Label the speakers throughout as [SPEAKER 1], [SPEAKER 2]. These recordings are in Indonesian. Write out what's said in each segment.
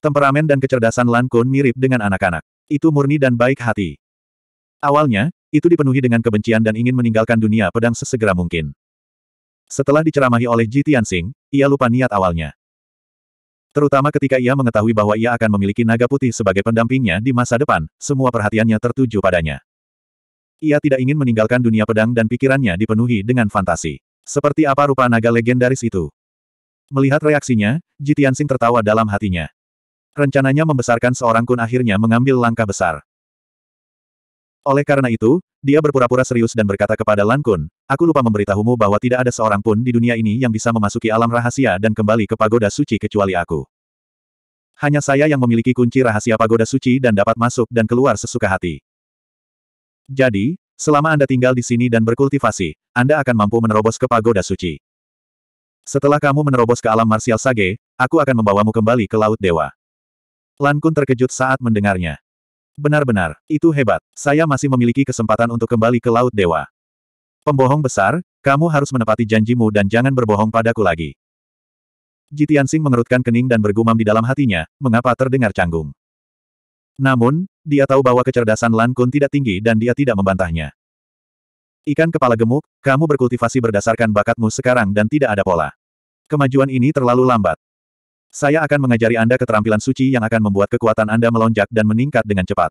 [SPEAKER 1] Temperamen dan kecerdasan Lan Kun mirip dengan anak-anak. Itu murni dan baik hati. Awalnya, itu dipenuhi dengan kebencian dan ingin meninggalkan dunia pedang sesegera mungkin. Setelah diceramahi oleh Ji Tianxing, ia lupa niat awalnya. Terutama ketika ia mengetahui bahwa ia akan memiliki naga putih sebagai pendampingnya di masa depan, semua perhatiannya tertuju padanya. Ia tidak ingin meninggalkan dunia pedang dan pikirannya dipenuhi dengan fantasi. Seperti apa rupa naga legendaris itu? Melihat reaksinya, Ji Tianxing tertawa dalam hatinya. Rencananya membesarkan seorang kun akhirnya mengambil langkah besar. Oleh karena itu, dia berpura-pura serius dan berkata kepada Lan Kun, aku lupa memberitahumu bahwa tidak ada seorang pun di dunia ini yang bisa memasuki alam rahasia dan kembali ke pagoda suci kecuali aku. Hanya saya yang memiliki kunci rahasia pagoda suci dan dapat masuk dan keluar sesuka hati. Jadi, selama Anda tinggal di sini dan berkultivasi, Anda akan mampu menerobos ke pagoda suci. Setelah kamu menerobos ke alam martial sage, aku akan membawamu kembali ke Laut Dewa. Lan Kun terkejut saat mendengarnya. Benar-benar, itu hebat. Saya masih memiliki kesempatan untuk kembali ke Laut Dewa. Pembohong besar, kamu harus menepati janjimu dan jangan berbohong padaku lagi. Jitian Sing mengerutkan kening dan bergumam di dalam hatinya, mengapa terdengar canggung. Namun, dia tahu bahwa kecerdasan Lan Kun tidak tinggi dan dia tidak membantahnya. Ikan kepala gemuk, kamu berkultivasi berdasarkan bakatmu sekarang dan tidak ada pola. Kemajuan ini terlalu lambat. Saya akan mengajari Anda keterampilan suci yang akan membuat kekuatan Anda melonjak dan meningkat dengan cepat.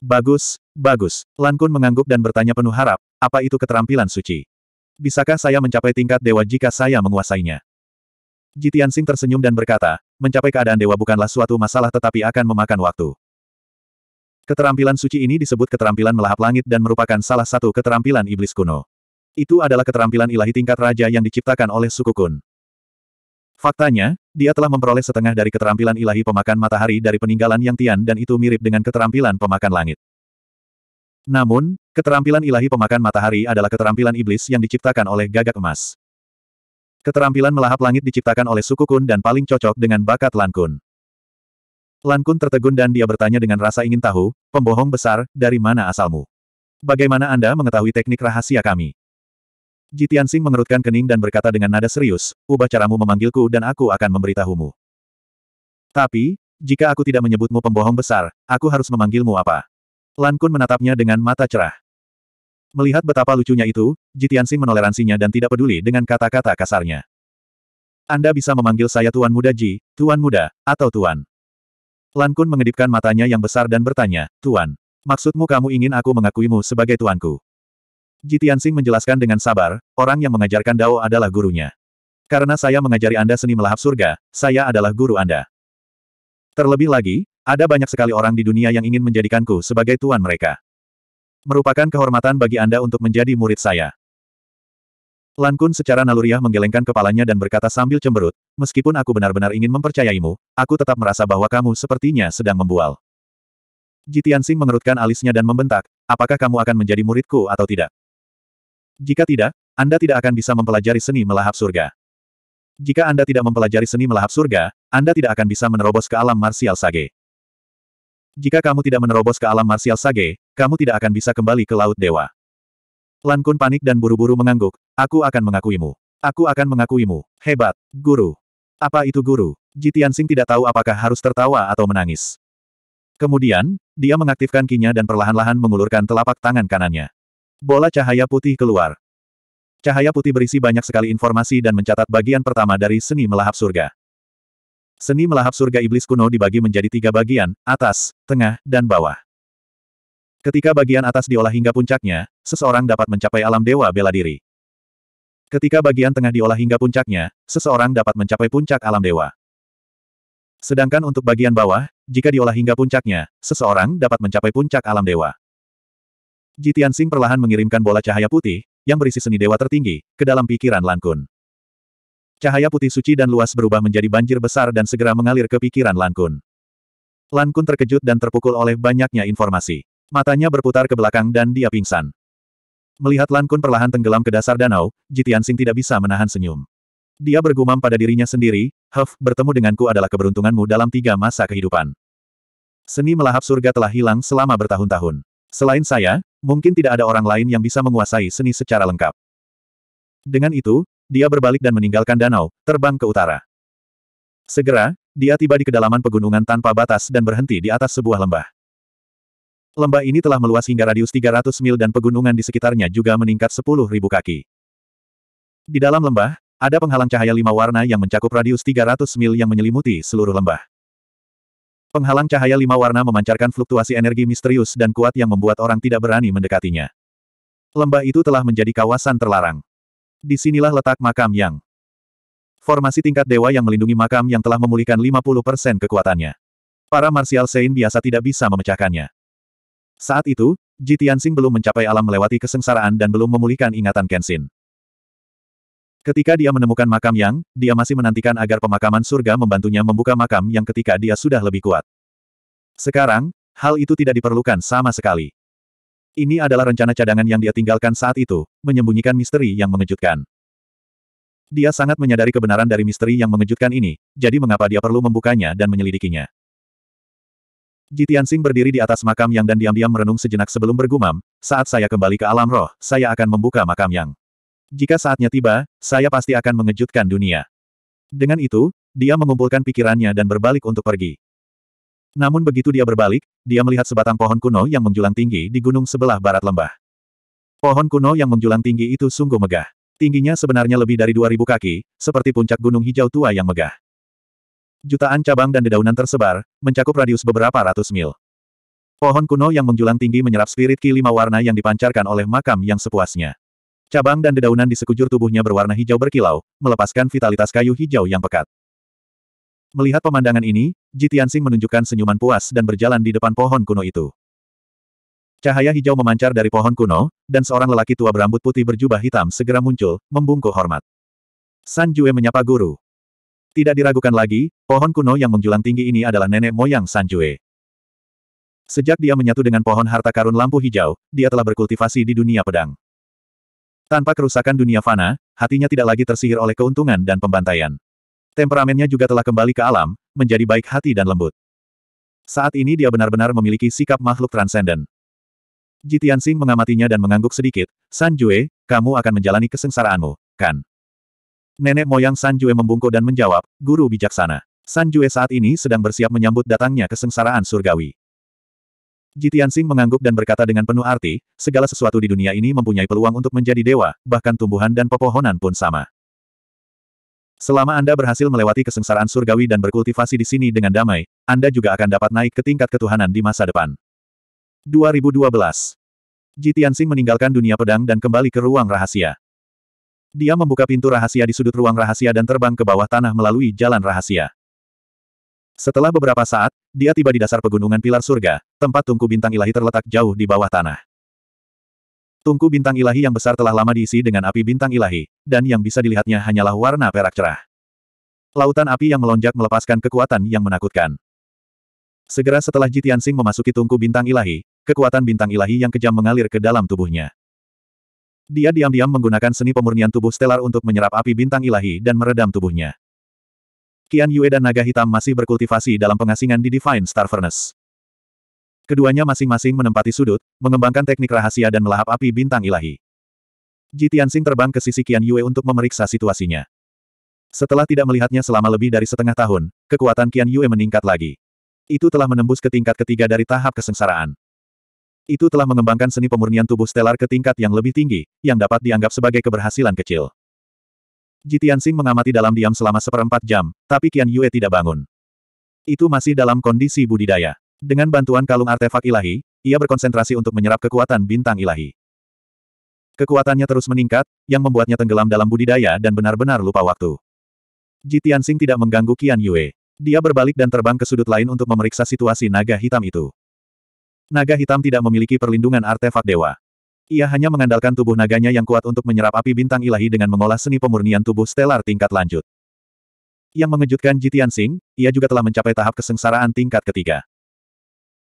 [SPEAKER 1] Bagus, bagus. Lan Kun mengangguk dan bertanya penuh harap, apa itu keterampilan suci? Bisakah saya mencapai tingkat dewa jika saya menguasainya? Jitian Sing tersenyum dan berkata, mencapai keadaan dewa bukanlah suatu masalah tetapi akan memakan waktu. Keterampilan suci ini disebut keterampilan melahap langit dan merupakan salah satu keterampilan iblis kuno. Itu adalah keterampilan ilahi tingkat raja yang diciptakan oleh suku Kun. Faktanya, dia telah memperoleh setengah dari keterampilan ilahi pemakan matahari dari peninggalan Yang Tian dan itu mirip dengan keterampilan pemakan langit. Namun, keterampilan ilahi pemakan matahari adalah keterampilan iblis yang diciptakan oleh gagak emas. Keterampilan melahap langit diciptakan oleh suku Kun dan paling cocok dengan bakat Lankun. Kun. Lang Kun tertegun dan dia bertanya dengan rasa ingin tahu, pembohong besar, dari mana asalmu? Bagaimana Anda mengetahui teknik rahasia kami? Jitian Sing mengerutkan kening dan berkata dengan nada serius, ubah caramu memanggilku dan aku akan memberitahumu. Tapi, jika aku tidak menyebutmu pembohong besar, aku harus memanggilmu apa? Lan Kun menatapnya dengan mata cerah. Melihat betapa lucunya itu, Jitian Sing menoleransinya dan tidak peduli dengan kata-kata kasarnya. Anda bisa memanggil saya Tuan Muda Ji, Tuan Muda, atau Tuan. Lan Kun mengedipkan matanya yang besar dan bertanya, Tuan, maksudmu kamu ingin aku mengakuimu sebagai tuanku? Ji Tianxing menjelaskan dengan sabar, orang yang mengajarkan Dao adalah gurunya. Karena saya mengajari Anda seni melahap surga, saya adalah guru Anda. Terlebih lagi, ada banyak sekali orang di dunia yang ingin menjadikanku sebagai tuan mereka. Merupakan kehormatan bagi Anda untuk menjadi murid saya. Lan Kun secara naluriah menggelengkan kepalanya dan berkata sambil cemberut, meskipun aku benar-benar ingin mempercayaimu, aku tetap merasa bahwa kamu sepertinya sedang membual. Jitiansing mengerutkan alisnya dan membentak, apakah kamu akan menjadi muridku atau tidak? Jika tidak, Anda tidak akan bisa mempelajari seni melahap surga. Jika Anda tidak mempelajari seni melahap surga, Anda tidak akan bisa menerobos ke alam marsial sage. Jika kamu tidak menerobos ke alam marsial sage, kamu tidak akan bisa kembali ke Laut Dewa. Lan Kun panik dan buru-buru mengangguk, aku akan mengakuimu. Aku akan mengakuimu. Hebat, guru. Apa itu guru? Jitian Sing tidak tahu apakah harus tertawa atau menangis. Kemudian, dia mengaktifkan kinya dan perlahan-lahan mengulurkan telapak tangan kanannya. Bola cahaya putih keluar. Cahaya putih berisi banyak sekali informasi dan mencatat bagian pertama dari seni melahap surga. Seni melahap surga iblis kuno dibagi menjadi tiga bagian, atas, tengah, dan bawah. Ketika bagian atas diolah hingga puncaknya, seseorang dapat mencapai alam dewa bela diri. Ketika bagian tengah diolah hingga puncaknya, seseorang dapat mencapai puncak alam dewa. Sedangkan untuk bagian bawah, jika diolah hingga puncaknya, seseorang dapat mencapai puncak alam dewa. Jitian Tianxing perlahan mengirimkan bola cahaya putih, yang berisi seni dewa tertinggi, ke dalam pikiran Lan Cahaya putih suci dan luas berubah menjadi banjir besar dan segera mengalir ke pikiran Lan Kun. terkejut dan terpukul oleh banyaknya informasi. Matanya berputar ke belakang dan dia pingsan. Melihat Lan Kun perlahan tenggelam ke dasar danau, Jitian Sing tidak bisa menahan senyum. Dia bergumam pada dirinya sendiri, Huff, bertemu denganku adalah keberuntunganmu dalam tiga masa kehidupan. Seni melahap surga telah hilang selama bertahun-tahun. Selain saya, mungkin tidak ada orang lain yang bisa menguasai seni secara lengkap. Dengan itu, dia berbalik dan meninggalkan danau, terbang ke utara. Segera, dia tiba di kedalaman pegunungan tanpa batas dan berhenti di atas sebuah lembah. Lembah ini telah meluas hingga radius 300 mil dan pegunungan di sekitarnya juga meningkat 10.000 kaki. Di dalam lembah, ada penghalang cahaya lima warna yang mencakup radius 300 mil yang menyelimuti seluruh lembah. Penghalang cahaya lima warna memancarkan fluktuasi energi misterius dan kuat yang membuat orang tidak berani mendekatinya. Lembah itu telah menjadi kawasan terlarang. Disinilah letak makam yang. Formasi tingkat dewa yang melindungi makam yang telah memulihkan 50% kekuatannya. Para Martial Sein biasa tidak bisa memecahkannya. Saat itu, Jitian Sing belum mencapai alam melewati kesengsaraan dan belum memulihkan ingatan Kenshin. Ketika dia menemukan makam yang, dia masih menantikan agar pemakaman surga membantunya membuka makam yang ketika dia sudah lebih kuat. Sekarang, hal itu tidak diperlukan sama sekali. Ini adalah rencana cadangan yang dia tinggalkan saat itu, menyembunyikan misteri yang mengejutkan. Dia sangat menyadari kebenaran dari misteri yang mengejutkan ini, jadi mengapa dia perlu membukanya dan menyelidikinya. Jitian Sing berdiri di atas makam yang dan diam-diam merenung sejenak sebelum bergumam, saat saya kembali ke alam roh, saya akan membuka makam yang. Jika saatnya tiba, saya pasti akan mengejutkan dunia. Dengan itu, dia mengumpulkan pikirannya dan berbalik untuk pergi. Namun begitu dia berbalik, dia melihat sebatang pohon kuno yang menjulang tinggi di gunung sebelah barat lembah. Pohon kuno yang menjulang tinggi itu sungguh megah. Tingginya sebenarnya lebih dari 2000 kaki, seperti puncak gunung hijau tua yang megah. Jutaan cabang dan dedaunan tersebar, mencakup radius beberapa ratus mil. Pohon kuno yang menjulang tinggi menyerap spirit ki lima warna yang dipancarkan oleh makam yang sepuasnya. Cabang dan dedaunan di sekujur tubuhnya berwarna hijau berkilau, melepaskan vitalitas kayu hijau yang pekat. Melihat pemandangan ini, Ji Tianxing menunjukkan senyuman puas dan berjalan di depan pohon kuno itu. Cahaya hijau memancar dari pohon kuno, dan seorang lelaki tua berambut putih berjubah hitam segera muncul, membungkuk hormat. San Jue menyapa guru. Tidak diragukan lagi, pohon kuno yang menjulang tinggi ini adalah nenek moyang San Jue. Sejak dia menyatu dengan pohon harta karun lampu hijau, dia telah berkultivasi di dunia pedang. Tanpa kerusakan dunia fana, hatinya tidak lagi tersihir oleh keuntungan dan pembantaian. Temperamennya juga telah kembali ke alam, menjadi baik hati dan lembut. Saat ini dia benar-benar memiliki sikap makhluk transenden. Jitian Sing mengamatinya dan mengangguk sedikit, San Jue, kamu akan menjalani kesengsaraanmu, kan? Nenek moyang San Jue membungkuk dan menjawab, guru bijaksana. San Jue saat ini sedang bersiap menyambut datangnya kesengsaraan surgawi. Jitian Sing mengangguk dan berkata dengan penuh arti, segala sesuatu di dunia ini mempunyai peluang untuk menjadi dewa, bahkan tumbuhan dan pepohonan pun sama. Selama Anda berhasil melewati kesengsaraan surgawi dan berkultivasi di sini dengan damai, Anda juga akan dapat naik ke tingkat ketuhanan di masa depan. 2012 Jitian Sing meninggalkan dunia pedang dan kembali ke ruang rahasia. Dia membuka pintu rahasia di sudut ruang rahasia dan terbang ke bawah tanah melalui jalan rahasia. Setelah beberapa saat, dia tiba di dasar pegunungan pilar surga, tempat tungku bintang ilahi terletak jauh di bawah tanah. Tungku bintang ilahi yang besar telah lama diisi dengan api bintang ilahi, dan yang bisa dilihatnya hanyalah warna perak cerah. Lautan api yang melonjak melepaskan kekuatan yang menakutkan. Segera setelah Jitian Sing memasuki tungku bintang ilahi, kekuatan bintang ilahi yang kejam mengalir ke dalam tubuhnya. Dia diam-diam menggunakan seni pemurnian tubuh stelar untuk menyerap api bintang ilahi dan meredam tubuhnya. Qian Yue dan Naga Hitam masih berkultivasi dalam pengasingan di Divine Star Furnace. Keduanya masing-masing menempati sudut, mengembangkan teknik rahasia dan melahap api bintang ilahi. Ji Tianxing terbang ke sisi Qian Yue untuk memeriksa situasinya. Setelah tidak melihatnya selama lebih dari setengah tahun, kekuatan Qian Yue meningkat lagi. Itu telah menembus ke tingkat ketiga dari tahap kesengsaraan. Itu telah mengembangkan seni pemurnian tubuh stelar ke tingkat yang lebih tinggi, yang dapat dianggap sebagai keberhasilan kecil. Jitian Sing mengamati dalam diam selama seperempat jam, tapi Qian Yue tidak bangun. Itu masih dalam kondisi budidaya. Dengan bantuan kalung artefak ilahi, ia berkonsentrasi untuk menyerap kekuatan bintang ilahi. Kekuatannya terus meningkat, yang membuatnya tenggelam dalam budidaya dan benar-benar lupa waktu. Jitian Sing tidak mengganggu Qian Yue. Dia berbalik dan terbang ke sudut lain untuk memeriksa situasi naga hitam itu. Naga hitam tidak memiliki perlindungan artefak dewa. Ia hanya mengandalkan tubuh naganya yang kuat untuk menyerap api bintang ilahi dengan mengolah seni pemurnian tubuh stelar tingkat lanjut. Yang mengejutkan Jitian Sing, ia juga telah mencapai tahap kesengsaraan tingkat ketiga.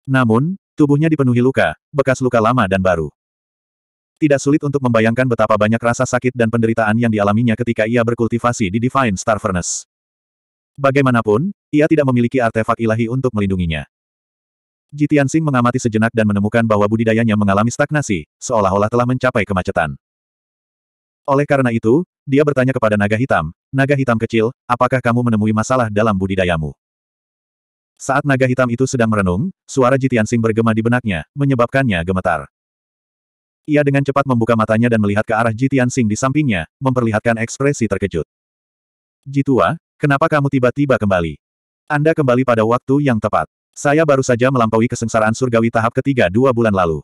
[SPEAKER 1] Namun, tubuhnya dipenuhi luka, bekas luka lama dan baru. Tidak sulit untuk membayangkan betapa banyak rasa sakit dan penderitaan yang dialaminya ketika ia berkultivasi di Divine Star Furnace. Bagaimanapun, ia tidak memiliki artefak ilahi untuk melindunginya. Jitian Sing mengamati sejenak dan menemukan bahwa budidayanya mengalami stagnasi, seolah-olah telah mencapai kemacetan. Oleh karena itu, dia bertanya kepada naga hitam, naga hitam kecil, apakah kamu menemui masalah dalam budidayamu? Saat naga hitam itu sedang merenung, suara Jitian Sing bergema di benaknya, menyebabkannya gemetar. Ia dengan cepat membuka matanya dan melihat ke arah Jitian Sing di sampingnya, memperlihatkan ekspresi terkejut. Jitua, kenapa kamu tiba-tiba kembali? Anda kembali pada waktu yang tepat. Saya baru saja melampaui kesengsaraan surgawi tahap ketiga dua bulan lalu.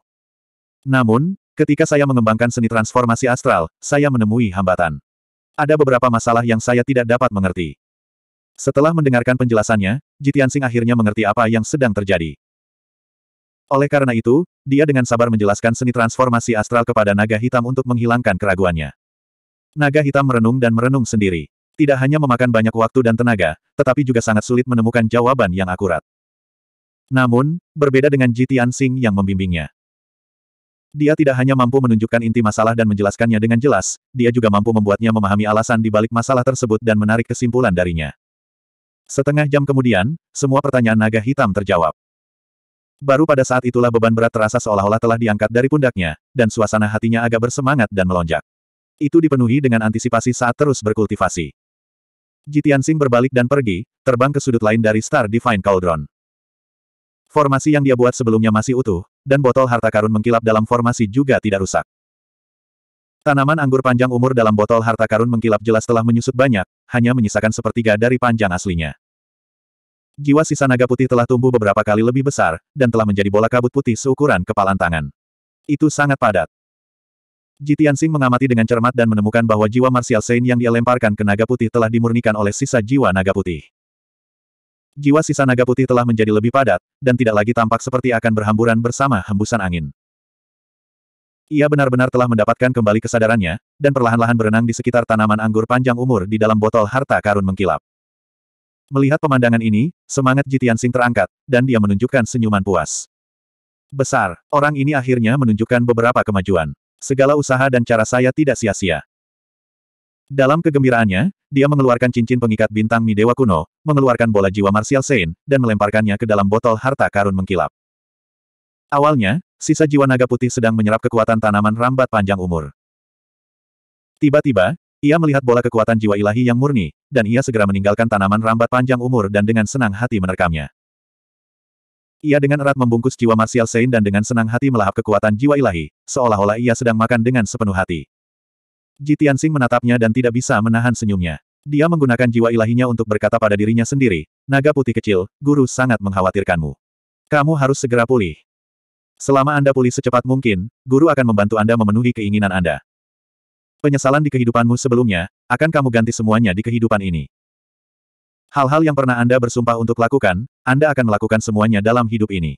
[SPEAKER 1] Namun, ketika saya mengembangkan seni transformasi astral, saya menemui hambatan. Ada beberapa masalah yang saya tidak dapat mengerti. Setelah mendengarkan penjelasannya, Jitiansing akhirnya mengerti apa yang sedang terjadi. Oleh karena itu, dia dengan sabar menjelaskan seni transformasi astral kepada naga hitam untuk menghilangkan keraguannya. Naga hitam merenung dan merenung sendiri. Tidak hanya memakan banyak waktu dan tenaga, tetapi juga sangat sulit menemukan jawaban yang akurat. Namun, berbeda dengan Ji Tianxing yang membimbingnya. Dia tidak hanya mampu menunjukkan inti masalah dan menjelaskannya dengan jelas, dia juga mampu membuatnya memahami alasan di balik masalah tersebut dan menarik kesimpulan darinya. Setengah jam kemudian, semua pertanyaan naga hitam terjawab. Baru pada saat itulah beban berat terasa seolah-olah telah diangkat dari pundaknya, dan suasana hatinya agak bersemangat dan melonjak. Itu dipenuhi dengan antisipasi saat terus berkultivasi. Jitian Sing berbalik dan pergi, terbang ke sudut lain dari Star Divine Cauldron. Formasi yang dia buat sebelumnya masih utuh, dan botol harta karun mengkilap dalam formasi juga tidak rusak. Tanaman anggur panjang umur dalam botol harta karun mengkilap jelas telah menyusut banyak, hanya menyisakan sepertiga dari panjang aslinya. Jiwa sisa naga putih telah tumbuh beberapa kali lebih besar, dan telah menjadi bola kabut putih seukuran kepalan tangan. Itu sangat padat. Jitian Sing mengamati dengan cermat dan menemukan bahwa jiwa Martial Saint yang dia lemparkan ke naga putih telah dimurnikan oleh sisa jiwa naga putih jiwa sisa naga putih telah menjadi lebih padat, dan tidak lagi tampak seperti akan berhamburan bersama hembusan angin. Ia benar-benar telah mendapatkan kembali kesadarannya, dan perlahan-lahan berenang di sekitar tanaman anggur panjang umur di dalam botol harta karun mengkilap. Melihat pemandangan ini, semangat Jitian Sing terangkat, dan dia menunjukkan senyuman puas. Besar, orang ini akhirnya menunjukkan beberapa kemajuan. Segala usaha dan cara saya tidak sia-sia. Dalam kegembiraannya, dia mengeluarkan cincin pengikat bintang Midewa kuno, mengeluarkan bola jiwa Martial Saint, dan melemparkannya ke dalam botol harta karun mengkilap. Awalnya, sisa jiwa naga putih sedang menyerap kekuatan tanaman rambat panjang umur. Tiba-tiba, ia melihat bola kekuatan jiwa ilahi yang murni, dan ia segera meninggalkan tanaman rambat panjang umur dan dengan senang hati menerkamnya. Ia dengan erat membungkus jiwa Martial Saint dan dengan senang hati melahap kekuatan jiwa ilahi, seolah-olah ia sedang makan dengan sepenuh hati. Ji Tianxing menatapnya dan tidak bisa menahan senyumnya. Dia menggunakan jiwa ilahinya untuk berkata pada dirinya sendiri, naga putih kecil, guru sangat mengkhawatirkanmu. Kamu harus segera pulih. Selama Anda pulih secepat mungkin, guru akan membantu Anda memenuhi keinginan Anda. Penyesalan di kehidupanmu sebelumnya, akan kamu ganti semuanya di kehidupan ini. Hal-hal yang pernah Anda bersumpah untuk lakukan, Anda akan melakukan semuanya dalam hidup ini.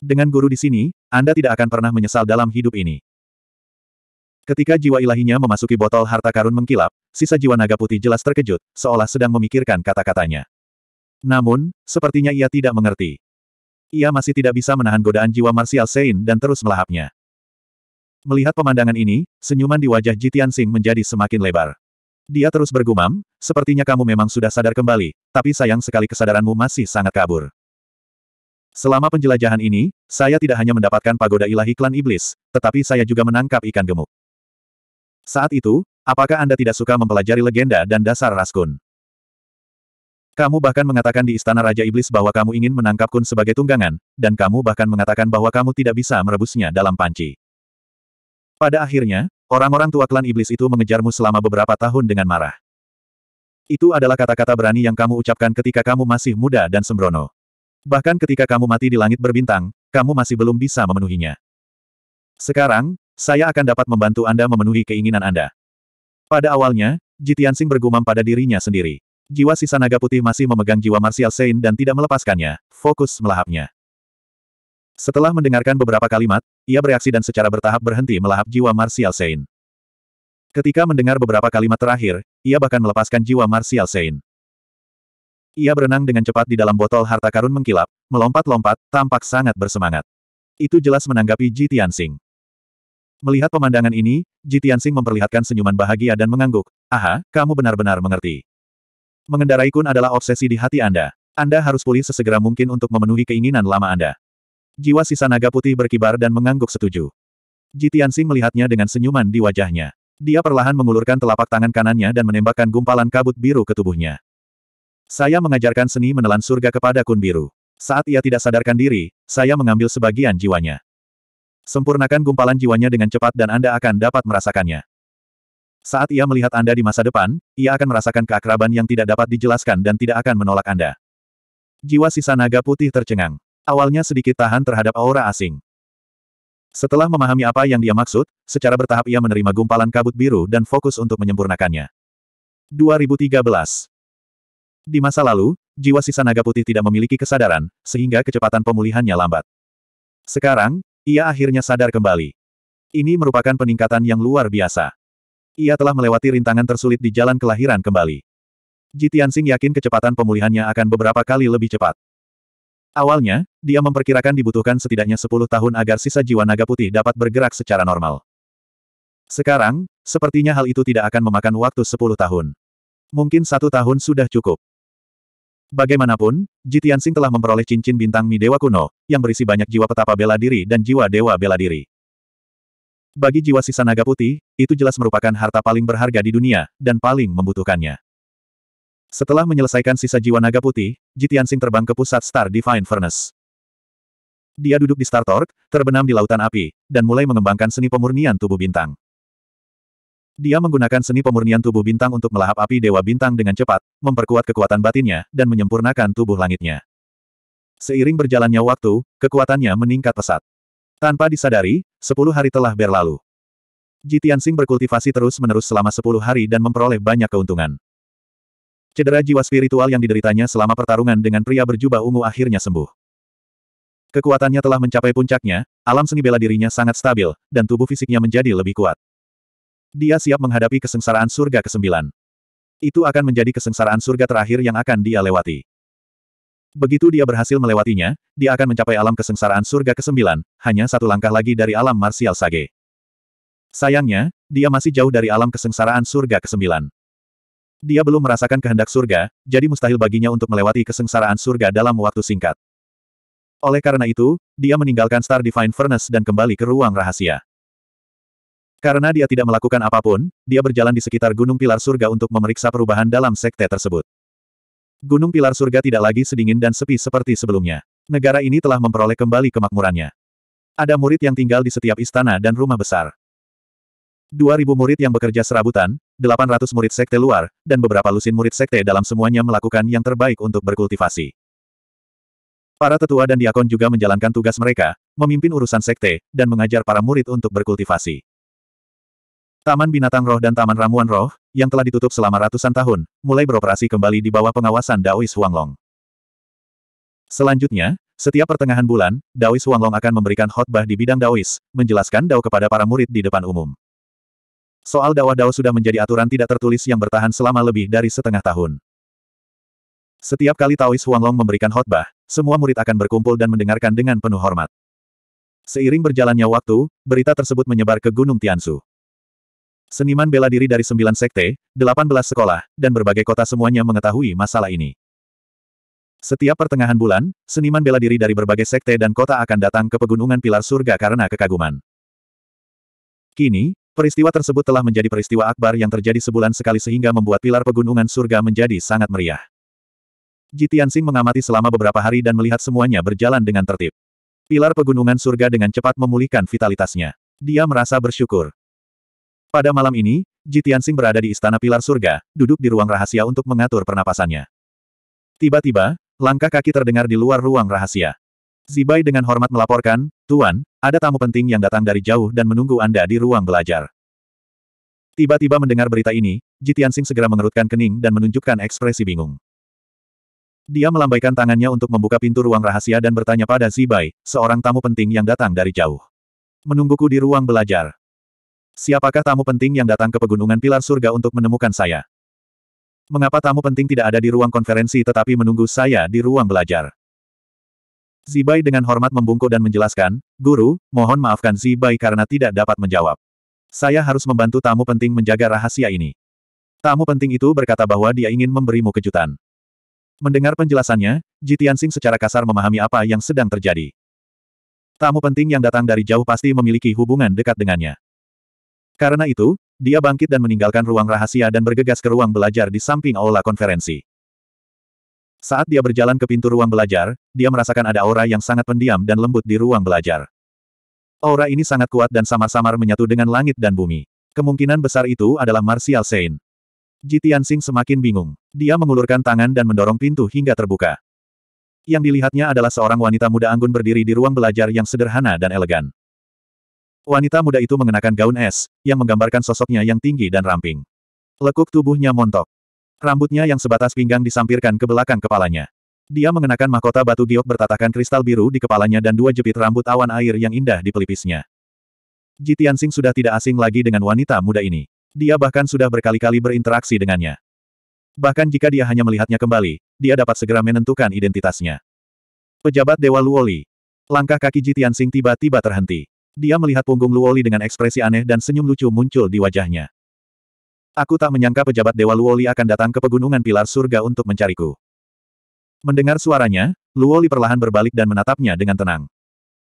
[SPEAKER 1] Dengan guru di sini, Anda tidak akan pernah menyesal dalam hidup ini. Ketika jiwa ilahinya memasuki botol harta karun mengkilap, sisa jiwa naga putih jelas terkejut, seolah sedang memikirkan kata-katanya. Namun, sepertinya ia tidak mengerti. Ia masih tidak bisa menahan godaan jiwa Martial Sein dan terus melahapnya. Melihat pemandangan ini, senyuman di wajah Jitian Sing menjadi semakin lebar. Dia terus bergumam, sepertinya kamu memang sudah sadar kembali, tapi sayang sekali kesadaranmu masih sangat kabur. Selama penjelajahan ini, saya tidak hanya mendapatkan pagoda ilahi klan iblis, tetapi saya juga menangkap ikan gemuk. Saat itu, apakah Anda tidak suka mempelajari legenda dan dasar Raskun? Kamu bahkan mengatakan di Istana Raja Iblis bahwa kamu ingin menangkap Kun sebagai tunggangan, dan kamu bahkan mengatakan bahwa kamu tidak bisa merebusnya dalam panci. Pada akhirnya, orang-orang tua klan Iblis itu mengejarmu selama beberapa tahun dengan marah. Itu adalah kata-kata berani yang kamu ucapkan ketika kamu masih muda dan sembrono. Bahkan ketika kamu mati di langit berbintang, kamu masih belum bisa memenuhinya. Sekarang, saya akan dapat membantu Anda memenuhi keinginan Anda. Pada awalnya, Jitiansing bergumam pada dirinya sendiri. Jiwa sisa naga putih masih memegang jiwa Martial Sein dan tidak melepaskannya, fokus melahapnya. Setelah mendengarkan beberapa kalimat, ia bereaksi dan secara bertahap berhenti melahap jiwa Martial Sein. Ketika mendengar beberapa kalimat terakhir, ia bahkan melepaskan jiwa Martial Sein. Ia berenang dengan cepat di dalam botol harta karun mengkilap, melompat-lompat, tampak sangat bersemangat. Itu jelas menanggapi Ji Tianxing. Melihat pemandangan ini, Ji Tianxing memperlihatkan senyuman bahagia dan mengangguk. Aha, kamu benar-benar mengerti. Mengendarai kun adalah obsesi di hati Anda. Anda harus pulih sesegera mungkin untuk memenuhi keinginan lama Anda. Jiwa sisa naga putih berkibar dan mengangguk setuju. Ji Tianxing melihatnya dengan senyuman di wajahnya. Dia perlahan mengulurkan telapak tangan kanannya dan menembakkan gumpalan kabut biru ke tubuhnya. Saya mengajarkan seni menelan surga kepada kun biru. Saat ia tidak sadarkan diri, saya mengambil sebagian jiwanya. Sempurnakan gumpalan jiwanya dengan cepat dan Anda akan dapat merasakannya. Saat ia melihat Anda di masa depan, ia akan merasakan keakraban yang tidak dapat dijelaskan dan tidak akan menolak Anda. Jiwa sisa naga putih tercengang. Awalnya sedikit tahan terhadap aura asing. Setelah memahami apa yang dia maksud, secara bertahap ia menerima gumpalan kabut biru dan fokus untuk menyempurnakannya. 2013 Di masa lalu, jiwa sisa naga putih tidak memiliki kesadaran, sehingga kecepatan pemulihannya lambat. Sekarang, ia akhirnya sadar kembali. Ini merupakan peningkatan yang luar biasa. Ia telah melewati rintangan tersulit di jalan kelahiran kembali. Ji Tianxing yakin kecepatan pemulihannya akan beberapa kali lebih cepat. Awalnya, dia memperkirakan dibutuhkan setidaknya 10 tahun agar sisa jiwa naga putih dapat bergerak secara normal. Sekarang, sepertinya hal itu tidak akan memakan waktu 10 tahun. Mungkin satu tahun sudah cukup. Bagaimanapun, Jitian Sing telah memperoleh cincin bintang Mi Dewa Kuno, yang berisi banyak jiwa petapa bela diri dan jiwa dewa bela diri. Bagi jiwa sisa naga putih, itu jelas merupakan harta paling berharga di dunia, dan paling membutuhkannya. Setelah menyelesaikan sisa jiwa naga putih, Jitian Sing terbang ke pusat Star Divine Furnace. Dia duduk di Star Torque, terbenam di lautan api, dan mulai mengembangkan seni pemurnian tubuh bintang. Dia menggunakan seni pemurnian tubuh bintang untuk melahap api Dewa Bintang dengan cepat, memperkuat kekuatan batinnya, dan menyempurnakan tubuh langitnya. Seiring berjalannya waktu, kekuatannya meningkat pesat. Tanpa disadari, sepuluh hari telah berlalu. Jitian Sing berkultivasi terus-menerus selama sepuluh hari dan memperoleh banyak keuntungan. Cedera jiwa spiritual yang dideritanya selama pertarungan dengan pria berjubah ungu akhirnya sembuh. Kekuatannya telah mencapai puncaknya, alam seni bela dirinya sangat stabil, dan tubuh fisiknya menjadi lebih kuat. Dia siap menghadapi kesengsaraan surga kesembilan. Itu akan menjadi kesengsaraan surga terakhir yang akan dia lewati. Begitu dia berhasil melewatinya, dia akan mencapai alam kesengsaraan surga kesembilan, hanya satu langkah lagi dari alam martial sage. Sayangnya, dia masih jauh dari alam kesengsaraan surga kesembilan. Dia belum merasakan kehendak surga, jadi mustahil baginya untuk melewati kesengsaraan surga dalam waktu singkat. Oleh karena itu, dia meninggalkan Star Divine Furnace dan kembali ke ruang rahasia. Karena dia tidak melakukan apapun, dia berjalan di sekitar Gunung Pilar Surga untuk memeriksa perubahan dalam sekte tersebut. Gunung Pilar Surga tidak lagi sedingin dan sepi seperti sebelumnya. Negara ini telah memperoleh kembali kemakmurannya. Ada murid yang tinggal di setiap istana dan rumah besar. 2.000 murid yang bekerja serabutan, 800 murid sekte luar, dan beberapa lusin murid sekte dalam semuanya melakukan yang terbaik untuk berkultivasi. Para tetua dan diakon juga menjalankan tugas mereka, memimpin urusan sekte, dan mengajar para murid untuk berkultivasi. Taman Binatang Roh dan Taman Ramuan Roh, yang telah ditutup selama ratusan tahun, mulai beroperasi kembali di bawah pengawasan Daois Huanglong. Selanjutnya, setiap pertengahan bulan, Daois Huanglong akan memberikan khotbah di bidang Daois, menjelaskan Dao kepada para murid di depan umum. Soal dakwah Dao sudah menjadi aturan tidak tertulis yang bertahan selama lebih dari setengah tahun. Setiap kali Taois Huanglong memberikan khotbah, semua murid akan berkumpul dan mendengarkan dengan penuh hormat. Seiring berjalannya waktu, berita tersebut menyebar ke Gunung Tiansu. Seniman bela diri dari sembilan sekte, delapan belas sekolah, dan berbagai kota semuanya mengetahui masalah ini. Setiap pertengahan bulan, seniman bela diri dari berbagai sekte dan kota akan datang ke Pegunungan Pilar Surga karena kekaguman. Kini, peristiwa tersebut telah menjadi peristiwa akbar yang terjadi sebulan sekali sehingga membuat Pilar Pegunungan Surga menjadi sangat meriah. Jitiansing mengamati selama beberapa hari dan melihat semuanya berjalan dengan tertib. Pilar Pegunungan Surga dengan cepat memulihkan vitalitasnya. Dia merasa bersyukur. Pada malam ini, Ji Tianxing berada di Istana Pilar Surga, duduk di ruang rahasia untuk mengatur pernapasannya. Tiba-tiba, langkah kaki terdengar di luar ruang rahasia. Zibai dengan hormat melaporkan, Tuan, ada tamu penting yang datang dari jauh dan menunggu Anda di ruang belajar. Tiba-tiba mendengar berita ini, Ji Tianxing segera mengerutkan kening dan menunjukkan ekspresi bingung. Dia melambaikan tangannya untuk membuka pintu ruang rahasia dan bertanya pada Zibai, seorang tamu penting yang datang dari jauh. Menungguku di ruang belajar. Siapakah tamu penting yang datang ke pegunungan pilar surga untuk menemukan saya? Mengapa tamu penting tidak ada di ruang konferensi tetapi menunggu saya di ruang belajar? Zibai dengan hormat membungkuk dan menjelaskan, Guru, mohon maafkan Zibai karena tidak dapat menjawab. Saya harus membantu tamu penting menjaga rahasia ini. Tamu penting itu berkata bahwa dia ingin memberimu kejutan. Mendengar penjelasannya, Jitiansing secara kasar memahami apa yang sedang terjadi. Tamu penting yang datang dari jauh pasti memiliki hubungan dekat dengannya. Karena itu, dia bangkit dan meninggalkan ruang rahasia dan bergegas ke ruang belajar di samping aula konferensi. Saat dia berjalan ke pintu ruang belajar, dia merasakan ada aura yang sangat pendiam dan lembut di ruang belajar. Aura ini sangat kuat dan samar-samar menyatu dengan langit dan bumi. Kemungkinan besar itu adalah Martial Sein. Jitian Sing semakin bingung. Dia mengulurkan tangan dan mendorong pintu hingga terbuka. Yang dilihatnya adalah seorang wanita muda anggun berdiri di ruang belajar yang sederhana dan elegan. Wanita muda itu mengenakan gaun es, yang menggambarkan sosoknya yang tinggi dan ramping. Lekuk tubuhnya montok. Rambutnya yang sebatas pinggang disampirkan ke belakang kepalanya. Dia mengenakan mahkota batu giok bertatakan kristal biru di kepalanya dan dua jepit rambut awan air yang indah di pelipisnya. Ji Tianxing sudah tidak asing lagi dengan wanita muda ini. Dia bahkan sudah berkali-kali berinteraksi dengannya. Bahkan jika dia hanya melihatnya kembali, dia dapat segera menentukan identitasnya. Pejabat Dewa Luoli. Langkah kaki Ji Tianxing tiba-tiba terhenti. Dia melihat punggung Luoli dengan ekspresi aneh dan senyum lucu muncul di wajahnya. Aku tak menyangka pejabat Dewa Luoli akan datang ke pegunungan pilar surga untuk mencariku. Mendengar suaranya, Luoli perlahan berbalik dan menatapnya dengan tenang.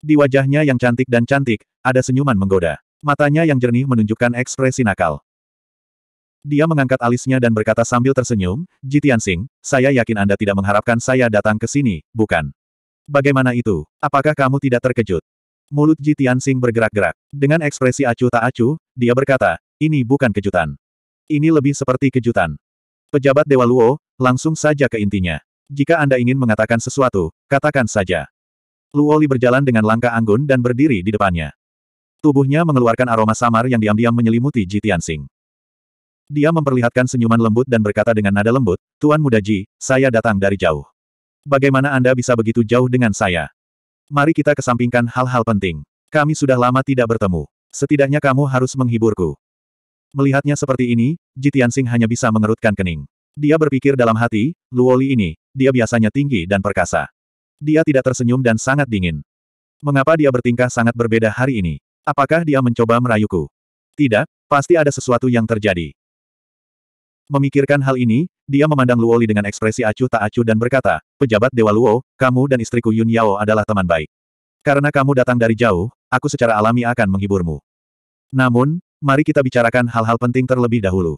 [SPEAKER 1] Di wajahnya yang cantik dan cantik, ada senyuman menggoda. Matanya yang jernih menunjukkan ekspresi nakal. Dia mengangkat alisnya dan berkata sambil tersenyum, Jitian Singh, saya yakin Anda tidak mengharapkan saya datang ke sini, bukan? Bagaimana itu? Apakah kamu tidak terkejut? Mulut Ji Tianxing bergerak-gerak. Dengan ekspresi acuh tak acuh, dia berkata, ini bukan kejutan. Ini lebih seperti kejutan. Pejabat Dewa Luo, langsung saja ke intinya. Jika Anda ingin mengatakan sesuatu, katakan saja. Luo Li berjalan dengan langkah anggun dan berdiri di depannya. Tubuhnya mengeluarkan aroma samar yang diam-diam menyelimuti Ji Tianxing. Dia memperlihatkan senyuman lembut dan berkata dengan nada lembut, Tuan Muda Ji, saya datang dari jauh. Bagaimana Anda bisa begitu jauh dengan saya? Mari kita kesampingkan hal-hal penting. Kami sudah lama tidak bertemu. Setidaknya kamu harus menghiburku. Melihatnya seperti ini, Jitian Sing hanya bisa mengerutkan kening. Dia berpikir dalam hati, Luoli ini, dia biasanya tinggi dan perkasa. Dia tidak tersenyum dan sangat dingin. Mengapa dia bertingkah sangat berbeda hari ini? Apakah dia mencoba merayuku? Tidak, pasti ada sesuatu yang terjadi. Memikirkan hal ini, dia memandang Luo Li dengan ekspresi acuh tak acuh dan berkata, Pejabat Dewa Luo, kamu dan istriku Yun Yao adalah teman baik. Karena kamu datang dari jauh, aku secara alami akan menghiburmu. Namun, mari kita bicarakan hal-hal penting terlebih dahulu.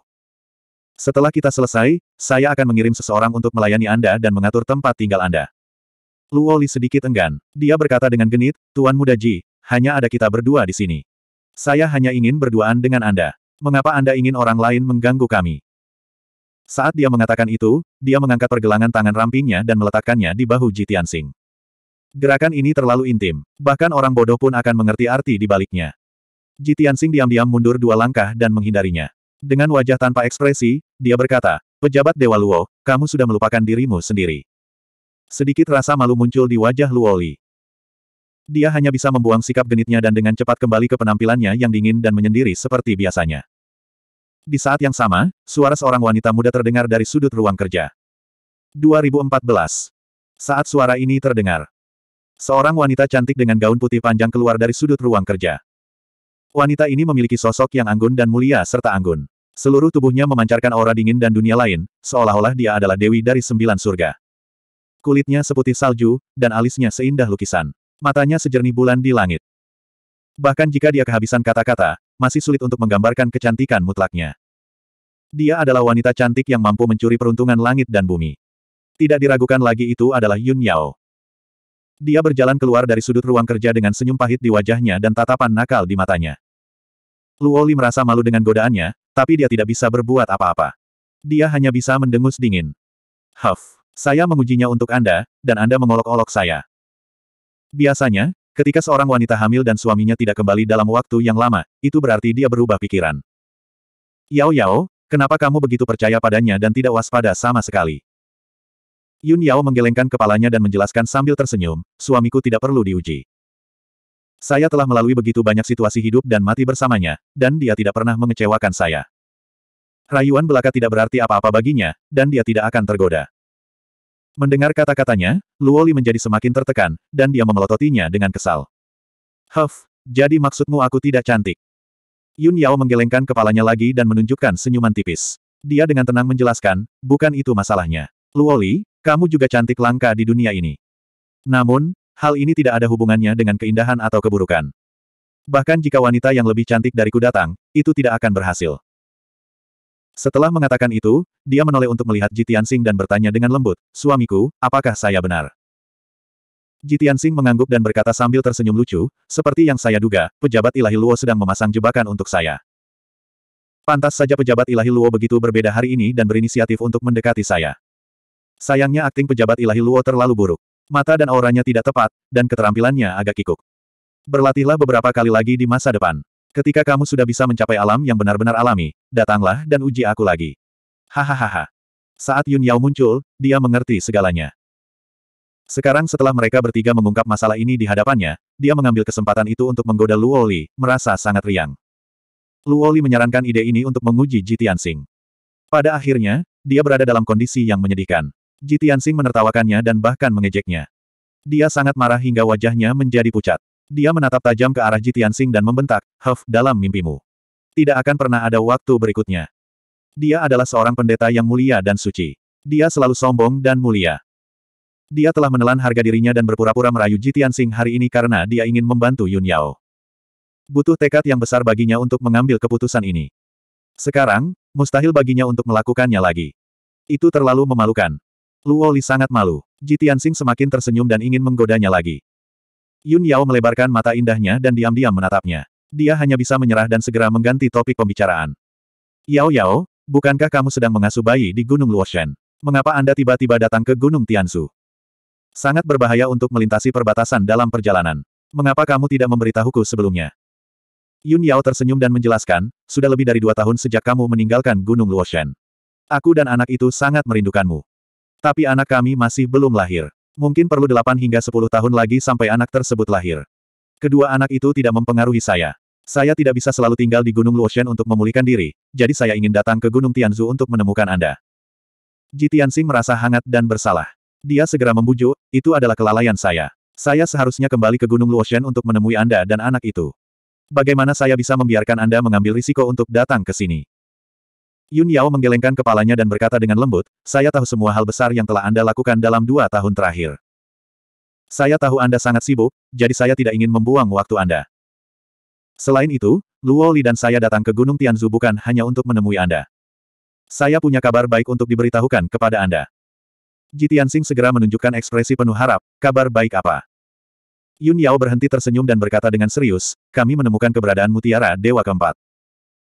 [SPEAKER 1] Setelah kita selesai, saya akan mengirim seseorang untuk melayani Anda dan mengatur tempat tinggal Anda. Luo Li sedikit enggan. Dia berkata dengan genit, Tuan Muda Ji, hanya ada kita berdua di sini. Saya hanya ingin berduaan dengan Anda. Mengapa Anda ingin orang lain mengganggu kami? Saat dia mengatakan itu, dia mengangkat pergelangan tangan rampingnya dan meletakkannya di bahu Jitian Sing. Gerakan ini terlalu intim, bahkan orang bodoh pun akan mengerti arti di baliknya. Jitian Sing diam-diam mundur dua langkah dan menghindarinya. Dengan wajah tanpa ekspresi, dia berkata, Pejabat Dewa Luo, kamu sudah melupakan dirimu sendiri. Sedikit rasa malu muncul di wajah Luo Li. Dia hanya bisa membuang sikap genitnya dan dengan cepat kembali ke penampilannya yang dingin dan menyendiri seperti biasanya. Di saat yang sama, suara seorang wanita muda terdengar dari sudut ruang kerja. 2014. Saat suara ini terdengar, seorang wanita cantik dengan gaun putih panjang keluar dari sudut ruang kerja. Wanita ini memiliki sosok yang anggun dan mulia serta anggun. Seluruh tubuhnya memancarkan aura dingin dan dunia lain, seolah-olah dia adalah dewi dari sembilan surga. Kulitnya seputih salju, dan alisnya seindah lukisan. Matanya sejernih bulan di langit. Bahkan jika dia kehabisan kata-kata, masih sulit untuk menggambarkan kecantikan mutlaknya. Dia adalah wanita cantik yang mampu mencuri peruntungan langit dan bumi. Tidak diragukan lagi itu adalah Yun Yao. Dia berjalan keluar dari sudut ruang kerja dengan senyum pahit di wajahnya dan tatapan nakal di matanya. Luo Li merasa malu dengan godaannya, tapi dia tidak bisa berbuat apa-apa. Dia hanya bisa mendengus dingin. Huff, saya mengujinya untuk Anda, dan Anda mengolok-olok saya. Biasanya, Ketika seorang wanita hamil dan suaminya tidak kembali dalam waktu yang lama, itu berarti dia berubah pikiran. Yao Yao, kenapa kamu begitu percaya padanya dan tidak waspada sama sekali? Yun Yao menggelengkan kepalanya dan menjelaskan sambil tersenyum, suamiku tidak perlu diuji. Saya telah melalui begitu banyak situasi hidup dan mati bersamanya, dan dia tidak pernah mengecewakan saya. Rayuan belaka tidak berarti apa-apa baginya, dan dia tidak akan tergoda. Mendengar kata-katanya, Luoli menjadi semakin tertekan, dan dia memelototinya dengan kesal. Huff, jadi maksudmu aku tidak cantik? Yun Yao menggelengkan kepalanya lagi dan menunjukkan senyuman tipis. Dia dengan tenang menjelaskan, bukan itu masalahnya. Luoli, kamu juga cantik langka di dunia ini. Namun, hal ini tidak ada hubungannya dengan keindahan atau keburukan. Bahkan jika wanita yang lebih cantik dariku datang, itu tidak akan berhasil. Setelah mengatakan itu, dia menoleh untuk melihat Jitian Jitiansing dan bertanya dengan lembut, Suamiku, apakah saya benar? Jitian Jitiansing mengangguk dan berkata sambil tersenyum lucu, seperti yang saya duga, pejabat ilahi Luo sedang memasang jebakan untuk saya. Pantas saja pejabat ilahi Luo begitu berbeda hari ini dan berinisiatif untuk mendekati saya. Sayangnya akting pejabat ilahi Luo terlalu buruk. Mata dan auranya tidak tepat, dan keterampilannya agak kikuk. Berlatihlah beberapa kali lagi di masa depan. Ketika kamu sudah bisa mencapai alam yang benar-benar alami, datanglah dan uji aku lagi. Hahaha. Saat Yun Yao muncul, dia mengerti segalanya. Sekarang setelah mereka bertiga mengungkap masalah ini di hadapannya, dia mengambil kesempatan itu untuk menggoda Luo Li, merasa sangat riang. Luo Li menyarankan ide ini untuk menguji Ji Tianxing. Pada akhirnya, dia berada dalam kondisi yang menyedihkan. Ji Tianxing menertawakannya dan bahkan mengejeknya. Dia sangat marah hingga wajahnya menjadi pucat. Dia menatap tajam ke arah Jitian Jitiansing dan membentak, Huff, dalam mimpimu. Tidak akan pernah ada waktu berikutnya. Dia adalah seorang pendeta yang mulia dan suci. Dia selalu sombong dan mulia. Dia telah menelan harga dirinya dan berpura-pura merayu Jitian Jitiansing hari ini karena dia ingin membantu Yun Yao. Butuh tekad yang besar baginya untuk mengambil keputusan ini. Sekarang, mustahil baginya untuk melakukannya lagi. Itu terlalu memalukan. Luo Li sangat malu. Jitian Jitiansing semakin tersenyum dan ingin menggodanya lagi. Yun Yao melebarkan mata indahnya dan diam-diam menatapnya. Dia hanya bisa menyerah dan segera mengganti topik pembicaraan. Yao Yao, bukankah kamu sedang mengasuh bayi di Gunung Luoshan? Mengapa Anda tiba-tiba datang ke Gunung Tianzu? Sangat berbahaya untuk melintasi perbatasan dalam perjalanan. Mengapa kamu tidak memberitahuku sebelumnya? Yun Yao tersenyum dan menjelaskan, sudah lebih dari dua tahun sejak kamu meninggalkan Gunung Luoshan. Aku dan anak itu sangat merindukanmu. Tapi anak kami masih belum lahir. Mungkin perlu 8 hingga sepuluh tahun lagi sampai anak tersebut lahir. Kedua anak itu tidak mempengaruhi saya. Saya tidak bisa selalu tinggal di Gunung Luoshen untuk memulihkan diri, jadi saya ingin datang ke Gunung Tianzu untuk menemukan Anda. Jitiansing merasa hangat dan bersalah. Dia segera membujuk, itu adalah kelalaian saya. Saya seharusnya kembali ke Gunung Luoshen untuk menemui Anda dan anak itu. Bagaimana saya bisa membiarkan Anda mengambil risiko untuk datang ke sini? Yun Yao menggelengkan kepalanya dan berkata dengan lembut, saya tahu semua hal besar yang telah Anda lakukan dalam dua tahun terakhir. Saya tahu Anda sangat sibuk, jadi saya tidak ingin membuang waktu Anda. Selain itu, Luo Li dan saya datang ke Gunung Tianzu bukan hanya untuk menemui Anda. Saya punya kabar baik untuk diberitahukan kepada Anda. Ji Tianxing segera menunjukkan ekspresi penuh harap, kabar baik apa? Yun Yao berhenti tersenyum dan berkata dengan serius, kami menemukan keberadaan mutiara dewa keempat.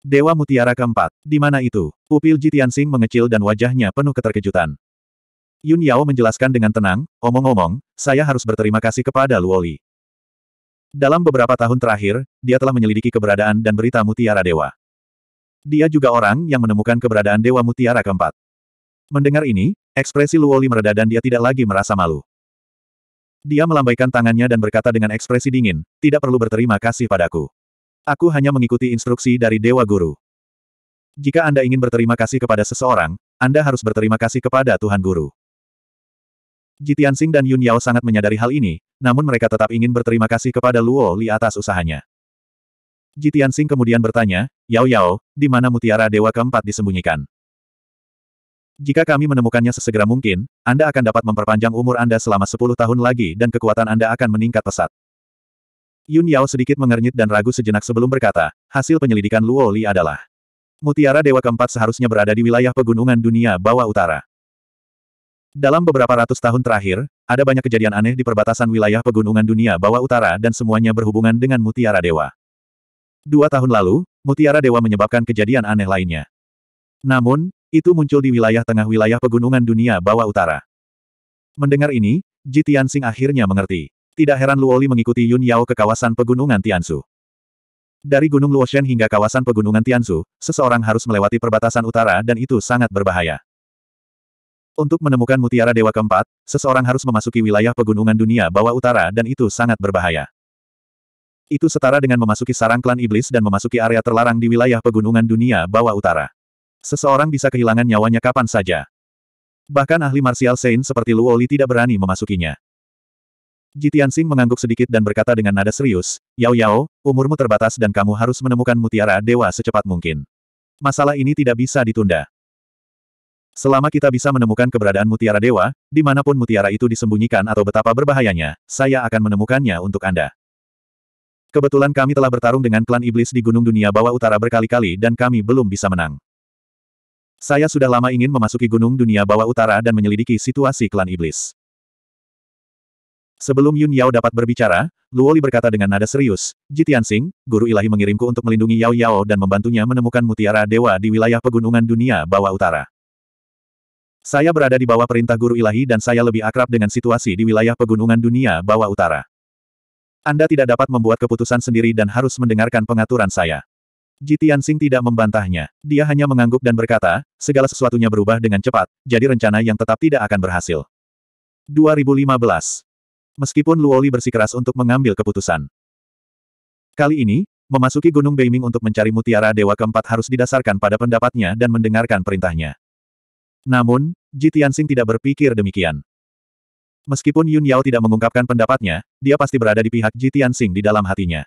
[SPEAKER 1] Dewa Mutiara keempat, di mana itu? Pupil Sing mengecil dan wajahnya penuh keterkejutan. Yun Yao menjelaskan dengan tenang, omong-omong, saya harus berterima kasih kepada Luoli. Dalam beberapa tahun terakhir, dia telah menyelidiki keberadaan dan berita Mutiara Dewa. Dia juga orang yang menemukan keberadaan Dewa Mutiara keempat. Mendengar ini, ekspresi Luoli mereda dan dia tidak lagi merasa malu. Dia melambaikan tangannya dan berkata dengan ekspresi dingin, tidak perlu berterima kasih padaku. Aku hanya mengikuti instruksi dari Dewa Guru. Jika Anda ingin berterima kasih kepada seseorang, Anda harus berterima kasih kepada Tuhan Guru. Jitiansing dan Yun Yao sangat menyadari hal ini, namun mereka tetap ingin berterima kasih kepada Luo Li atas usahanya. Jitiansing kemudian bertanya, Yao Yao, di mana mutiara Dewa keempat disembunyikan? Jika kami menemukannya sesegera mungkin, Anda akan dapat memperpanjang umur Anda selama 10 tahun lagi dan kekuatan Anda akan meningkat pesat. Yun Yao sedikit mengernyit dan ragu sejenak sebelum berkata, hasil penyelidikan Luo Li adalah Mutiara Dewa keempat seharusnya berada di wilayah pegunungan dunia bawah utara. Dalam beberapa ratus tahun terakhir, ada banyak kejadian aneh di perbatasan wilayah pegunungan dunia bawah utara dan semuanya berhubungan dengan Mutiara Dewa. Dua tahun lalu, Mutiara Dewa menyebabkan kejadian aneh lainnya. Namun, itu muncul di wilayah tengah wilayah pegunungan dunia bawah utara. Mendengar ini, Jitian Sing akhirnya mengerti. Tidak heran Luoli mengikuti Yun Yao ke kawasan pegunungan Tianzu. Dari Gunung Luoshen hingga kawasan pegunungan Tianzu, seseorang harus melewati perbatasan utara dan itu sangat berbahaya. Untuk menemukan mutiara dewa keempat, seseorang harus memasuki wilayah pegunungan dunia bawah utara dan itu sangat berbahaya. Itu setara dengan memasuki sarang klan iblis dan memasuki area terlarang di wilayah pegunungan dunia bawah utara. Seseorang bisa kehilangan nyawanya kapan saja. Bahkan ahli martial Sein seperti Luoli tidak berani memasukinya. Jitian Sing mengangguk sedikit dan berkata dengan nada serius, Yao Yao, umurmu terbatas dan kamu harus menemukan mutiara dewa secepat mungkin. Masalah ini tidak bisa ditunda. Selama kita bisa menemukan keberadaan mutiara dewa, dimanapun mutiara itu disembunyikan atau betapa berbahayanya, saya akan menemukannya untuk Anda. Kebetulan kami telah bertarung dengan klan iblis di Gunung Dunia Bawah Utara berkali-kali dan kami belum bisa menang. Saya sudah lama ingin memasuki Gunung Dunia Bawah Utara dan menyelidiki situasi klan iblis. Sebelum Yun Yao dapat berbicara, Luoli berkata dengan nada serius, Ji Tianxing, guru ilahi mengirimku untuk melindungi Yao Yao dan membantunya menemukan mutiara dewa di wilayah pegunungan dunia bawah utara. Saya berada di bawah perintah guru ilahi dan saya lebih akrab dengan situasi di wilayah pegunungan dunia bawah utara. Anda tidak dapat membuat keputusan sendiri dan harus mendengarkan pengaturan saya. Ji Tianxing tidak membantahnya. Dia hanya mengangguk dan berkata, segala sesuatunya berubah dengan cepat, jadi rencana yang tetap tidak akan berhasil. 2015 meskipun Luoli bersikeras untuk mengambil keputusan. Kali ini, memasuki Gunung Beiming untuk mencari mutiara Dewa keempat harus didasarkan pada pendapatnya dan mendengarkan perintahnya. Namun, Ji Tianxing tidak berpikir demikian. Meskipun Yun Yao tidak mengungkapkan pendapatnya, dia pasti berada di pihak Ji Tianxing di dalam hatinya.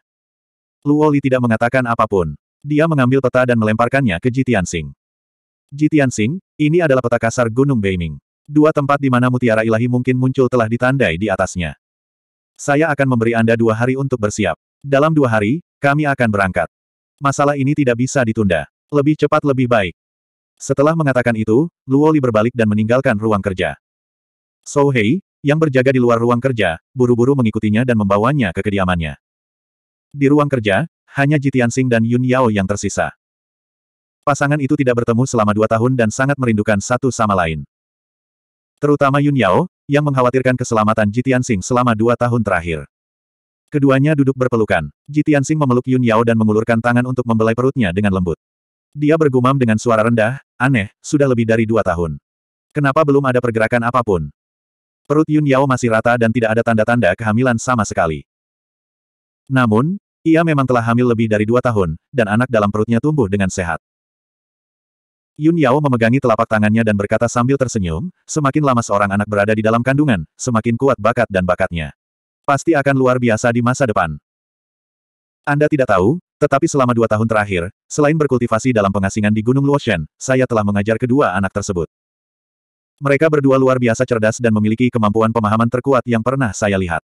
[SPEAKER 1] Luoli tidak mengatakan apapun. Dia mengambil peta dan melemparkannya ke Ji Tianxing. Ji Tianxing, ini adalah peta kasar Gunung Beiming dua tempat di mana mutiara ilahi mungkin muncul telah ditandai di atasnya. Saya akan memberi Anda dua hari untuk bersiap. Dalam dua hari, kami akan berangkat. Masalah ini tidak bisa ditunda. Lebih cepat lebih baik. Setelah mengatakan itu, Luoli berbalik dan meninggalkan ruang kerja. So yang berjaga di luar ruang kerja, buru-buru mengikutinya dan membawanya ke kediamannya. Di ruang kerja, hanya Jitian Sing dan Yun Yao yang tersisa. Pasangan itu tidak bertemu selama dua tahun dan sangat merindukan satu sama lain. Terutama Yun Yao, yang mengkhawatirkan keselamatan Jitian Sing selama dua tahun terakhir. Keduanya duduk berpelukan. Jitian Sing memeluk Yun Yao dan mengulurkan tangan untuk membelai perutnya dengan lembut. Dia bergumam dengan suara rendah, aneh, sudah lebih dari dua tahun. Kenapa belum ada pergerakan apapun? Perut Yun Yao masih rata dan tidak ada tanda-tanda kehamilan sama sekali. Namun, ia memang telah hamil lebih dari dua tahun, dan anak dalam perutnya tumbuh dengan sehat. Yun Yao memegangi telapak tangannya dan berkata sambil tersenyum, semakin lama seorang anak berada di dalam kandungan, semakin kuat bakat dan bakatnya. Pasti akan luar biasa di masa depan. Anda tidak tahu, tetapi selama dua tahun terakhir, selain berkultivasi dalam pengasingan di Gunung Luoshen, saya telah mengajar kedua anak tersebut. Mereka berdua luar biasa cerdas dan memiliki kemampuan pemahaman terkuat yang pernah saya lihat.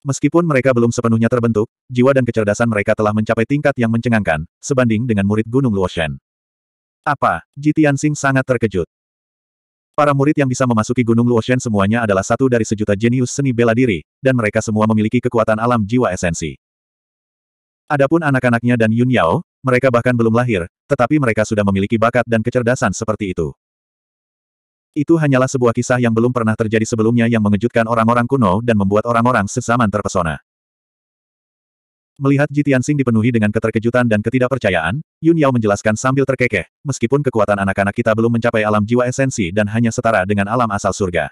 [SPEAKER 1] Meskipun mereka belum sepenuhnya terbentuk, jiwa dan kecerdasan mereka telah mencapai tingkat yang mencengangkan, sebanding dengan murid Gunung Luoshen. Apa? Jitian Sing sangat terkejut. Para murid yang bisa memasuki Gunung Luoshen semuanya adalah satu dari sejuta jenius seni bela diri, dan mereka semua memiliki kekuatan alam jiwa esensi. Adapun anak-anaknya dan Yun Yao, mereka bahkan belum lahir, tetapi mereka sudah memiliki bakat dan kecerdasan seperti itu. Itu hanyalah sebuah kisah yang belum pernah terjadi sebelumnya yang mengejutkan orang-orang kuno dan membuat orang-orang sesaman terpesona. Melihat Jitian Tianxing dipenuhi dengan keterkejutan dan ketidakpercayaan, Yun Yao menjelaskan sambil terkekeh, meskipun kekuatan anak-anak kita belum mencapai alam jiwa esensi dan hanya setara dengan alam asal surga.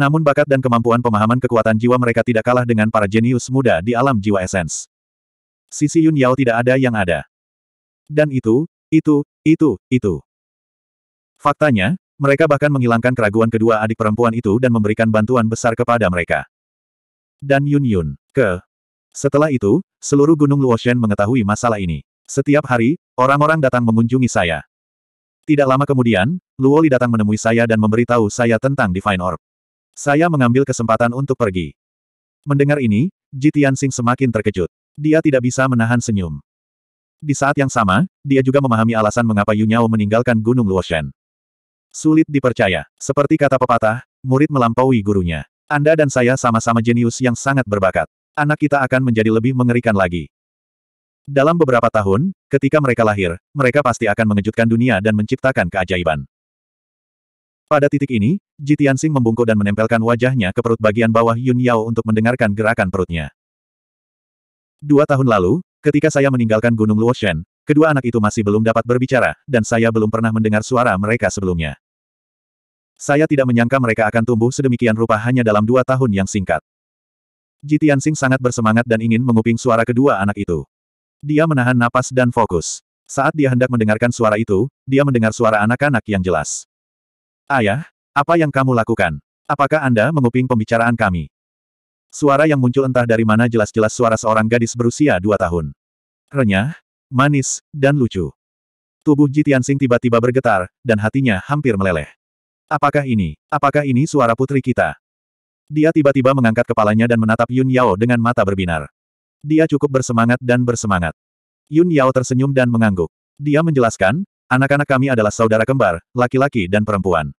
[SPEAKER 1] Namun bakat dan kemampuan pemahaman kekuatan jiwa mereka tidak kalah dengan para jenius muda di alam jiwa esens. Sisi Yun Yao tidak ada yang ada. Dan itu, itu, itu, itu. Faktanya, mereka bahkan menghilangkan keraguan kedua adik perempuan itu dan memberikan bantuan besar kepada mereka. Dan Yun Yun, ke, setelah itu, seluruh Gunung Luoshen mengetahui masalah ini. Setiap hari, orang-orang datang mengunjungi saya. Tidak lama kemudian, Luoli datang menemui saya dan memberitahu saya tentang Divine Orb. Saya mengambil kesempatan untuk pergi. Mendengar ini, Ji Tianxing semakin terkejut. Dia tidak bisa menahan senyum. Di saat yang sama, dia juga memahami alasan mengapa Yunyao meninggalkan Gunung Luoshen. Sulit dipercaya. Seperti kata pepatah, murid melampaui gurunya. Anda dan saya sama-sama jenius yang sangat berbakat anak kita akan menjadi lebih mengerikan lagi. Dalam beberapa tahun, ketika mereka lahir, mereka pasti akan mengejutkan dunia dan menciptakan keajaiban. Pada titik ini, Jitian Sing membungkuk dan menempelkan wajahnya ke perut bagian bawah Yun Yao untuk mendengarkan gerakan perutnya. Dua tahun lalu, ketika saya meninggalkan Gunung Luoshen, kedua anak itu masih belum dapat berbicara, dan saya belum pernah mendengar suara mereka sebelumnya. Saya tidak menyangka mereka akan tumbuh sedemikian rupa hanya dalam dua tahun yang singkat. Ji Tianxing sangat bersemangat dan ingin menguping suara kedua anak itu. Dia menahan napas dan fokus. Saat dia hendak mendengarkan suara itu, dia mendengar suara anak-anak yang jelas. Ayah, apa yang kamu lakukan? Apakah Anda menguping pembicaraan kami? Suara yang muncul entah dari mana jelas-jelas suara seorang gadis berusia dua tahun. Renyah, manis, dan lucu. Tubuh Ji Tianxing tiba-tiba bergetar, dan hatinya hampir meleleh. Apakah ini, apakah ini suara putri kita? Dia tiba-tiba mengangkat kepalanya dan menatap Yun Yao dengan mata berbinar. Dia cukup bersemangat dan bersemangat. Yun Yao tersenyum dan mengangguk. Dia menjelaskan, anak-anak kami adalah saudara kembar, laki-laki dan perempuan.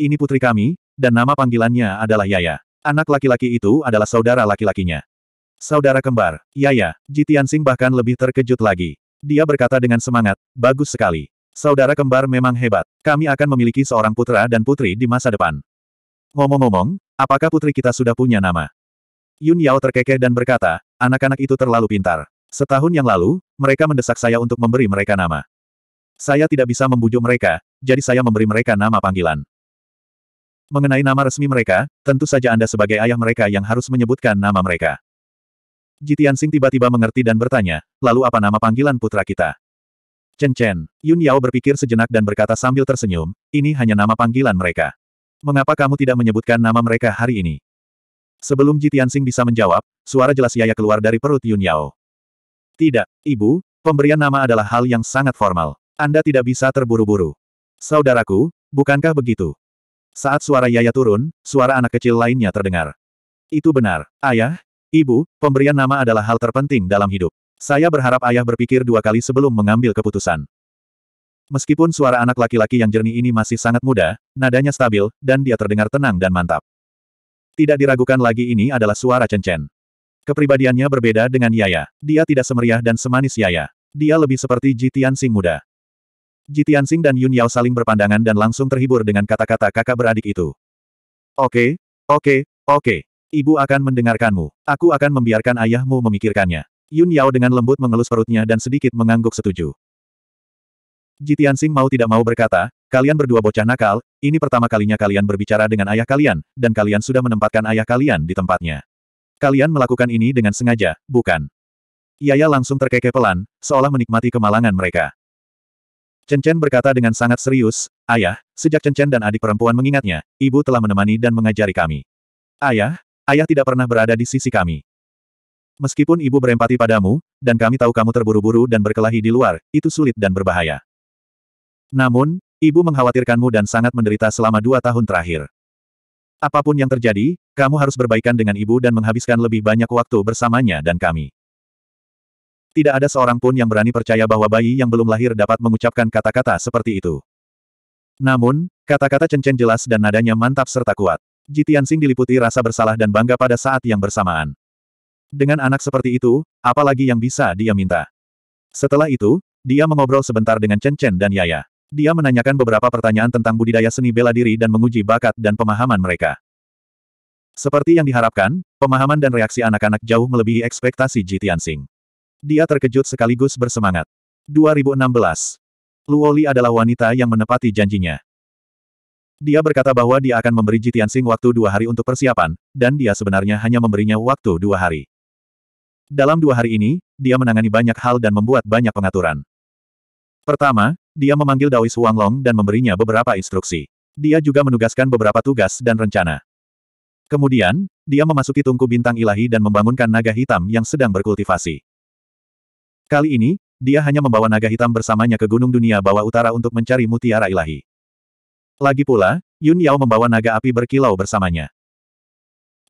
[SPEAKER 1] Ini putri kami, dan nama panggilannya adalah Yaya. Anak laki-laki itu adalah saudara laki-lakinya. Saudara kembar, Yaya, Jitiansing bahkan lebih terkejut lagi. Dia berkata dengan semangat, bagus sekali. Saudara kembar memang hebat. Kami akan memiliki seorang putra dan putri di masa depan. Ngomong-ngomong, apakah putri kita sudah punya nama? Yun Yao terkekeh dan berkata, anak-anak itu terlalu pintar. Setahun yang lalu, mereka mendesak saya untuk memberi mereka nama. Saya tidak bisa membujuk mereka, jadi saya memberi mereka nama panggilan. Mengenai nama resmi mereka, tentu saja Anda sebagai ayah mereka yang harus menyebutkan nama mereka. Jitian Sing tiba-tiba mengerti dan bertanya, lalu apa nama panggilan putra kita? Chen Chen, Yun Yao berpikir sejenak dan berkata sambil tersenyum, ini hanya nama panggilan mereka. Mengapa kamu tidak menyebutkan nama mereka hari ini? Sebelum Ji Tianxing bisa menjawab, suara jelas Yaya keluar dari perut Yun Yao. Tidak, Ibu, pemberian nama adalah hal yang sangat formal. Anda tidak bisa terburu-buru. Saudaraku, bukankah begitu? Saat suara Yaya turun, suara anak kecil lainnya terdengar. Itu benar, Ayah, Ibu, pemberian nama adalah hal terpenting dalam hidup. Saya berharap Ayah berpikir dua kali sebelum mengambil keputusan. Meskipun suara anak laki-laki yang jernih ini masih sangat muda, nadanya stabil, dan dia terdengar tenang dan mantap. Tidak diragukan lagi ini adalah suara Chen Chen. Kepribadiannya berbeda dengan Yaya. Dia tidak semeriah dan semanis Yaya. Dia lebih seperti Jitian Sing muda. Jitian Sing dan Yun Yao saling berpandangan dan langsung terhibur dengan kata-kata kakak beradik itu. Oke, oke, oke. Ibu akan mendengarkanmu. Aku akan membiarkan ayahmu memikirkannya. Yun Yao dengan lembut mengelus perutnya dan sedikit mengangguk setuju. Jitian Sing mau tidak mau berkata, kalian berdua bocah nakal, ini pertama kalinya kalian berbicara dengan ayah kalian, dan kalian sudah menempatkan ayah kalian di tempatnya. Kalian melakukan ini dengan sengaja, bukan? Yaya iya, langsung terkekeh pelan, seolah menikmati kemalangan mereka. Chen Chen berkata dengan sangat serius, Ayah, sejak Chen Chen dan adik perempuan mengingatnya, ibu telah menemani dan mengajari kami. Ayah, ayah tidak pernah berada di sisi kami. Meskipun ibu berempati padamu, dan kami tahu kamu terburu-buru dan berkelahi di luar, itu sulit dan berbahaya. Namun, ibu mengkhawatirkanmu dan sangat menderita selama dua tahun terakhir. Apapun yang terjadi, kamu harus berbaikan dengan ibu dan menghabiskan lebih banyak waktu bersamanya dan kami. Tidak ada seorang pun yang berani percaya bahwa bayi yang belum lahir dapat mengucapkan kata-kata seperti itu. Namun, kata-kata Cencen jelas dan nadanya mantap serta kuat. Jitian diliputi rasa bersalah dan bangga pada saat yang bersamaan. Dengan anak seperti itu, apalagi yang bisa dia minta. Setelah itu, dia mengobrol sebentar dengan Cencen dan Yaya. Dia menanyakan beberapa pertanyaan tentang budidaya seni bela diri dan menguji bakat dan pemahaman mereka. Seperti yang diharapkan, pemahaman dan reaksi anak-anak jauh melebihi ekspektasi Ji Tianxing. Dia terkejut sekaligus bersemangat. 2016. Luoli adalah wanita yang menepati janjinya. Dia berkata bahwa dia akan memberi Ji Tianxing waktu dua hari untuk persiapan, dan dia sebenarnya hanya memberinya waktu dua hari. Dalam dua hari ini, dia menangani banyak hal dan membuat banyak pengaturan. Pertama, dia memanggil Daois Huanglong dan memberinya beberapa instruksi. Dia juga menugaskan beberapa tugas dan rencana. Kemudian, dia memasuki tungku bintang ilahi dan membangunkan naga hitam yang sedang berkultivasi. Kali ini, dia hanya membawa naga hitam bersamanya ke Gunung Dunia Bawah Utara untuk mencari mutiara ilahi. Lagi pula, Yun Yao membawa naga api berkilau bersamanya.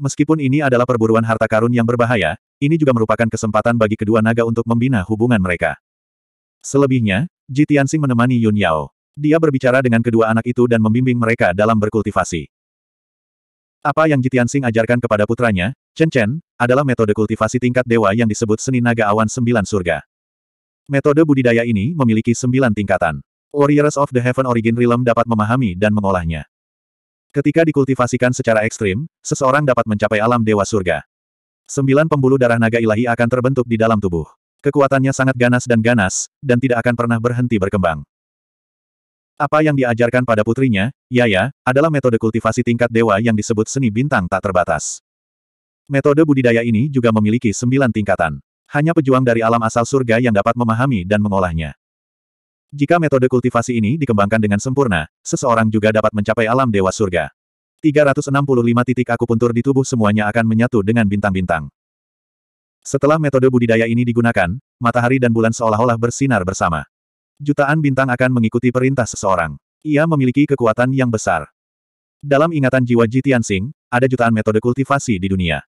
[SPEAKER 1] Meskipun ini adalah perburuan harta karun yang berbahaya, ini juga merupakan kesempatan bagi kedua naga untuk membina hubungan mereka. Selebihnya, Ji Tianxing menemani Yun Yao. Dia berbicara dengan kedua anak itu dan membimbing mereka dalam berkultivasi. Apa yang Ji Tianxing ajarkan kepada putranya, Chen Chen, adalah metode kultivasi tingkat dewa yang disebut seni naga awan sembilan surga. Metode budidaya ini memiliki sembilan tingkatan. Warriors of the Heaven Origin Realm dapat memahami dan mengolahnya. Ketika dikultivasikan secara ekstrim, seseorang dapat mencapai alam dewa surga. Sembilan pembuluh darah naga ilahi akan terbentuk di dalam tubuh. Kekuatannya sangat ganas dan ganas, dan tidak akan pernah berhenti berkembang. Apa yang diajarkan pada putrinya, Yaya, ya, adalah metode kultivasi tingkat dewa yang disebut seni bintang tak terbatas. Metode budidaya ini juga memiliki sembilan tingkatan. Hanya pejuang dari alam asal surga yang dapat memahami dan mengolahnya. Jika metode kultivasi ini dikembangkan dengan sempurna, seseorang juga dapat mencapai alam dewa surga. 365 titik akupuntur di tubuh semuanya akan menyatu dengan bintang-bintang. Setelah metode budidaya ini digunakan, matahari dan bulan seolah-olah bersinar bersama. Jutaan bintang akan mengikuti perintah seseorang. Ia memiliki kekuatan yang besar. Dalam ingatan jiwa Ji Tianxing, ada jutaan metode kultivasi di dunia.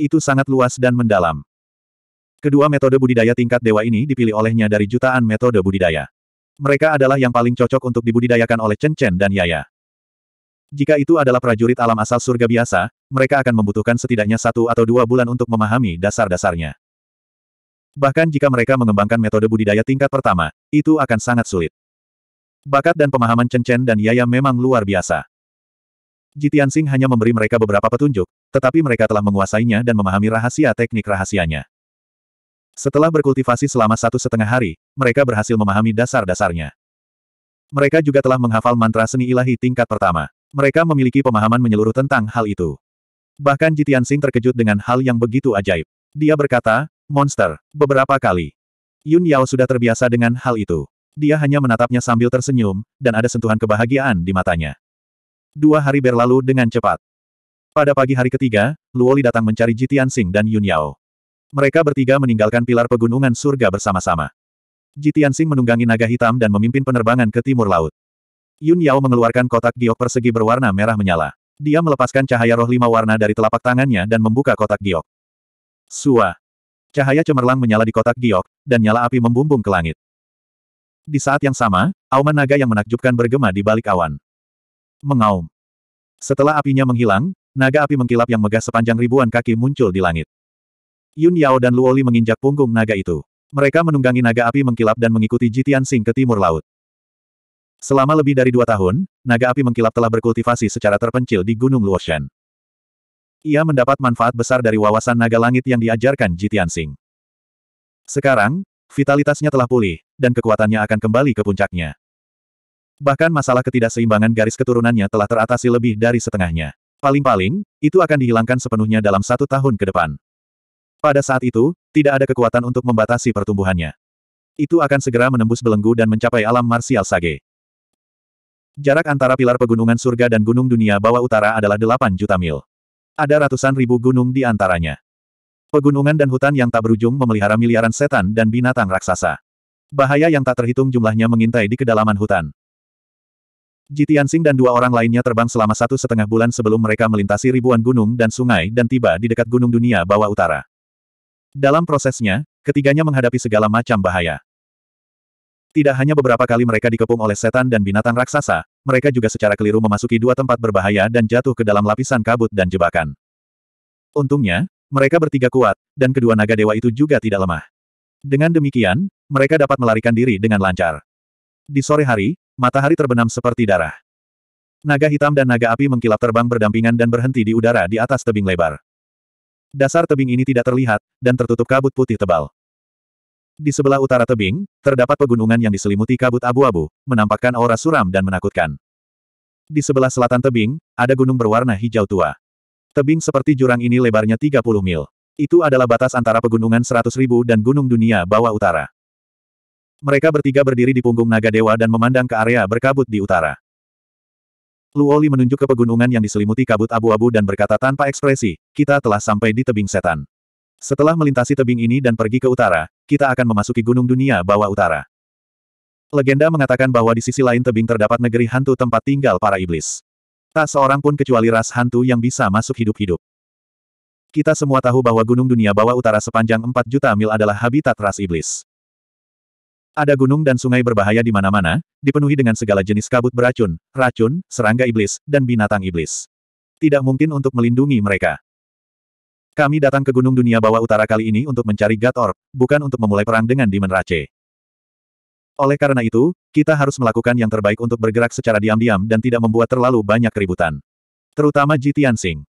[SPEAKER 1] Itu sangat luas dan mendalam. Kedua metode budidaya tingkat dewa ini dipilih olehnya dari jutaan metode budidaya. Mereka adalah yang paling cocok untuk dibudidayakan oleh Chen Chen dan Yaya. Jika itu adalah prajurit alam asal surga biasa, mereka akan membutuhkan setidaknya satu atau dua bulan untuk memahami dasar-dasarnya. Bahkan jika mereka mengembangkan metode budidaya tingkat pertama, itu akan sangat sulit. Bakat dan pemahaman Chen Chen dan Yaya memang luar biasa. Jitian Singh hanya memberi mereka beberapa petunjuk, tetapi mereka telah menguasainya dan memahami rahasia teknik rahasianya. Setelah berkultivasi selama satu setengah hari, mereka berhasil memahami dasar-dasarnya. Mereka juga telah menghafal mantra seni ilahi tingkat pertama mereka memiliki pemahaman menyeluruh tentang hal itu. Bahkan Jitian Sing terkejut dengan hal yang begitu ajaib. Dia berkata, monster, beberapa kali. Yun Yao sudah terbiasa dengan hal itu. Dia hanya menatapnya sambil tersenyum, dan ada sentuhan kebahagiaan di matanya. Dua hari berlalu dengan cepat. Pada pagi hari ketiga, Luoli datang mencari Jitian Sing dan Yun Yao. Mereka bertiga meninggalkan pilar pegunungan surga bersama-sama. Jitian Sing menunggangi naga hitam dan memimpin penerbangan ke timur laut. Yun Yao mengeluarkan kotak giok persegi berwarna merah menyala. Dia melepaskan cahaya roh lima warna dari telapak tangannya dan membuka kotak giok. Sua. Cahaya cemerlang menyala di kotak giok, dan nyala api membumbung ke langit. Di saat yang sama, auman naga yang menakjubkan bergema di balik awan. Mengaum. Setelah apinya menghilang, naga api mengkilap yang megah sepanjang ribuan kaki muncul di langit. Yun Yao dan Luoli menginjak punggung naga itu. Mereka menunggangi naga api mengkilap dan mengikuti Jitian Sing ke timur laut. Selama lebih dari dua tahun, naga api mengkilap telah berkultivasi secara terpencil di Gunung Luoshan. Ia mendapat manfaat besar dari wawasan naga langit yang diajarkan Jitian Sing. Sekarang, vitalitasnya telah pulih, dan kekuatannya akan kembali ke puncaknya. Bahkan masalah ketidakseimbangan garis keturunannya telah teratasi lebih dari setengahnya. Paling-paling, itu akan dihilangkan sepenuhnya dalam satu tahun ke depan. Pada saat itu, tidak ada kekuatan untuk membatasi pertumbuhannya. Itu akan segera menembus belenggu dan mencapai alam marsial sage. Jarak antara pilar pegunungan surga dan gunung dunia bawah utara adalah 8 juta mil. Ada ratusan ribu gunung di antaranya. Pegunungan dan hutan yang tak berujung memelihara miliaran setan dan binatang raksasa. Bahaya yang tak terhitung jumlahnya mengintai di kedalaman hutan. Jitiansing dan dua orang lainnya terbang selama satu setengah bulan sebelum mereka melintasi ribuan gunung dan sungai dan tiba di dekat gunung dunia bawah utara. Dalam prosesnya, ketiganya menghadapi segala macam bahaya. Tidak hanya beberapa kali mereka dikepung oleh setan dan binatang raksasa, mereka juga secara keliru memasuki dua tempat berbahaya dan jatuh ke dalam lapisan kabut dan jebakan. Untungnya, mereka bertiga kuat, dan kedua naga dewa itu juga tidak lemah. Dengan demikian, mereka dapat melarikan diri dengan lancar. Di sore hari, matahari terbenam seperti darah. Naga hitam dan naga api mengkilap terbang berdampingan dan berhenti di udara di atas tebing lebar. Dasar tebing ini tidak terlihat, dan tertutup kabut putih tebal. Di sebelah utara tebing, terdapat pegunungan yang diselimuti kabut abu-abu, menampakkan aura suram dan menakutkan. Di sebelah selatan tebing, ada gunung berwarna hijau tua. Tebing seperti jurang ini lebarnya 30 mil. Itu adalah batas antara pegunungan 100.000 dan gunung dunia bawah utara. Mereka bertiga berdiri di punggung naga dewa dan memandang ke area berkabut di utara. Luoli menunjuk ke pegunungan yang diselimuti kabut abu-abu dan berkata tanpa ekspresi, kita telah sampai di tebing setan. Setelah melintasi tebing ini dan pergi ke utara, kita akan memasuki gunung dunia bawah utara. Legenda mengatakan bahwa di sisi lain tebing terdapat negeri hantu tempat tinggal para iblis. Tak seorang pun kecuali ras hantu yang bisa masuk hidup-hidup. Kita semua tahu bahwa gunung dunia bawah utara sepanjang 4 juta mil adalah habitat ras iblis. Ada gunung dan sungai berbahaya di mana-mana, dipenuhi dengan segala jenis kabut beracun, racun, serangga iblis, dan binatang iblis. Tidak mungkin untuk melindungi mereka. Kami datang ke Gunung Dunia Bawah Utara kali ini untuk mencari God Orb, bukan untuk memulai perang dengan Demon Rache. Oleh karena itu, kita harus melakukan yang terbaik untuk bergerak secara diam-diam dan tidak membuat terlalu banyak keributan. Terutama Ji Tianxing.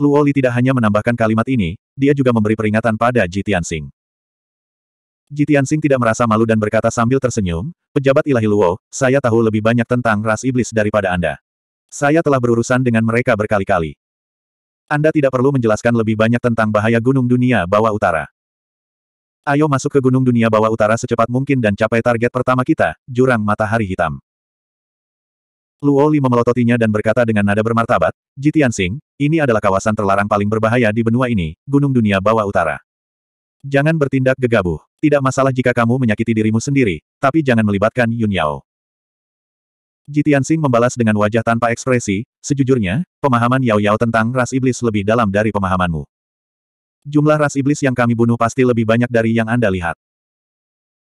[SPEAKER 1] Li tidak hanya menambahkan kalimat ini, dia juga memberi peringatan pada Ji Tianxing. Ji Tianxing tidak merasa malu dan berkata sambil tersenyum, pejabat ilahi Luo, saya tahu lebih banyak tentang ras iblis daripada Anda. Saya telah berurusan dengan mereka berkali-kali. Anda tidak perlu menjelaskan lebih banyak tentang bahaya Gunung Dunia Bawah Utara. Ayo masuk ke Gunung Dunia Bawah Utara secepat mungkin dan capai target pertama kita, Jurang Matahari Hitam. Luo Li memelototinya dan berkata dengan nada bermartabat, Jitian Sing, ini adalah kawasan terlarang paling berbahaya di benua ini, Gunung Dunia Bawah Utara. Jangan bertindak gegabah. Tidak masalah jika kamu menyakiti dirimu sendiri, tapi jangan melibatkan Yun Yao. Jitiansing membalas dengan wajah tanpa ekspresi, sejujurnya, pemahaman Yao Yao tentang ras iblis lebih dalam dari pemahamanmu. Jumlah ras iblis yang kami bunuh pasti lebih banyak dari yang Anda lihat.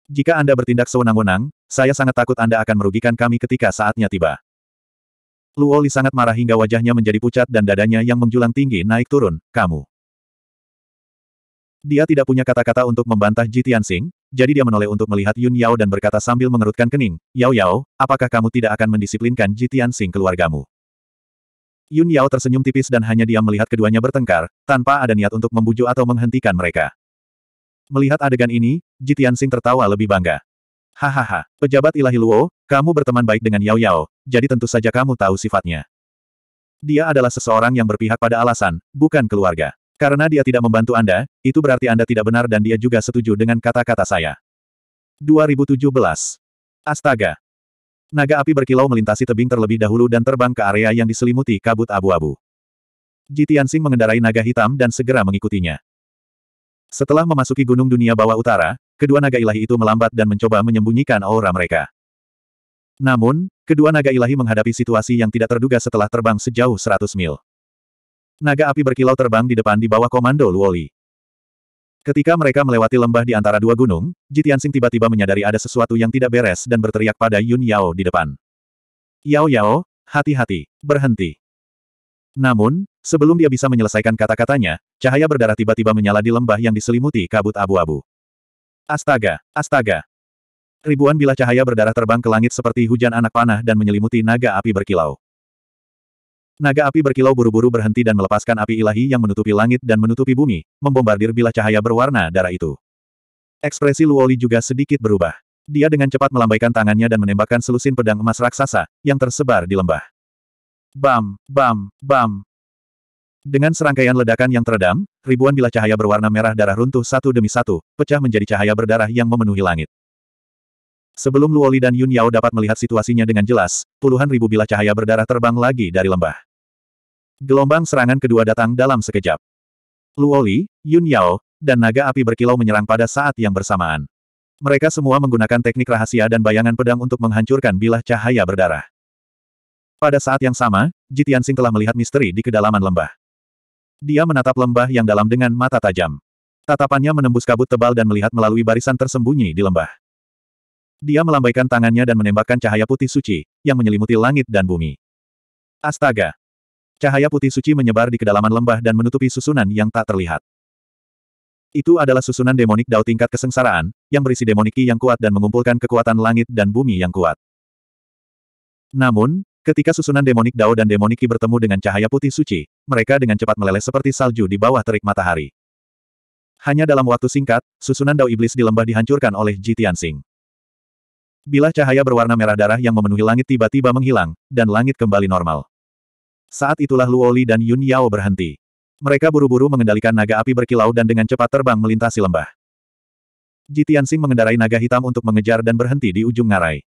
[SPEAKER 1] Jika Anda bertindak sewenang-wenang, saya sangat takut Anda akan merugikan kami ketika saatnya tiba. Luo Li sangat marah hingga wajahnya menjadi pucat dan dadanya yang menjulang tinggi naik turun, kamu. Dia tidak punya kata-kata untuk membantah Jitiansing, jadi dia menoleh untuk melihat Yun Yao dan berkata sambil mengerutkan kening, Yao Yao, apakah kamu tidak akan mendisiplinkan Jitian Sing keluargamu? Yun Yao tersenyum tipis dan hanya diam melihat keduanya bertengkar, tanpa ada niat untuk membujuk atau menghentikan mereka. Melihat adegan ini, Jitian Sing tertawa lebih bangga. Hahaha, pejabat ilahi Luo, kamu berteman baik dengan Yao Yao, jadi tentu saja kamu tahu sifatnya. Dia adalah seseorang yang berpihak pada alasan, bukan keluarga. Karena dia tidak membantu Anda, itu berarti Anda tidak benar dan dia juga setuju dengan kata-kata saya. 2017. Astaga. Naga api berkilau melintasi tebing terlebih dahulu dan terbang ke area yang diselimuti kabut abu-abu. Jitiansing mengendarai naga hitam dan segera mengikutinya. Setelah memasuki gunung dunia bawah utara, kedua naga ilahi itu melambat dan mencoba menyembunyikan aura mereka. Namun, kedua naga ilahi menghadapi situasi yang tidak terduga setelah terbang sejauh 100 mil. Naga api berkilau terbang di depan di bawah komando Luoli. Ketika mereka melewati lembah di antara dua gunung, Jitiansing tiba-tiba menyadari ada sesuatu yang tidak beres dan berteriak pada Yun Yao di depan. Yao Yao, hati-hati, berhenti. Namun, sebelum dia bisa menyelesaikan kata-katanya, cahaya berdarah tiba-tiba menyala di lembah yang diselimuti kabut abu-abu. Astaga, astaga. Ribuan bilah cahaya berdarah terbang ke langit seperti hujan anak panah dan menyelimuti naga api berkilau. Naga api berkilau buru-buru berhenti dan melepaskan api ilahi yang menutupi langit dan menutupi bumi, membombardir bila cahaya berwarna darah itu. Ekspresi Luoli juga sedikit berubah. Dia dengan cepat melambaikan tangannya dan menembakkan selusin pedang emas raksasa, yang tersebar di lembah. Bam, bam, bam. Dengan serangkaian ledakan yang teredam, ribuan bila cahaya berwarna merah darah runtuh satu demi satu, pecah menjadi cahaya berdarah yang memenuhi langit. Sebelum Luoli dan Yun Yao dapat melihat situasinya dengan jelas, puluhan ribu bila cahaya berdarah terbang lagi dari lembah. Gelombang serangan kedua datang dalam sekejap. Luoli, Yun Yao, dan naga api berkilau menyerang pada saat yang bersamaan. Mereka semua menggunakan teknik rahasia dan bayangan pedang untuk menghancurkan bilah cahaya berdarah. Pada saat yang sama, Jitian Sing telah melihat misteri di kedalaman lembah. Dia menatap lembah yang dalam dengan mata tajam. Tatapannya menembus kabut tebal dan melihat melalui barisan tersembunyi di lembah. Dia melambaikan tangannya dan menembakkan cahaya putih suci, yang menyelimuti langit dan bumi. Astaga, Cahaya putih suci menyebar di kedalaman lembah dan menutupi susunan yang tak terlihat. Itu adalah susunan demonik dao tingkat kesengsaraan, yang berisi demoniki yang kuat dan mengumpulkan kekuatan langit dan bumi yang kuat. Namun, ketika susunan demonik dao dan demoniki bertemu dengan cahaya putih suci, mereka dengan cepat meleleh seperti salju di bawah terik matahari. Hanya dalam waktu singkat, susunan dao iblis di lembah dihancurkan oleh Jitian Tianxing. Bila cahaya berwarna merah darah yang memenuhi langit tiba-tiba menghilang, dan langit kembali normal. Saat itulah Luoli dan Yun Yao berhenti. Mereka buru-buru mengendalikan naga api berkilau dan dengan cepat terbang melintasi lembah. Ji mengendarai naga hitam untuk mengejar dan berhenti di ujung ngarai.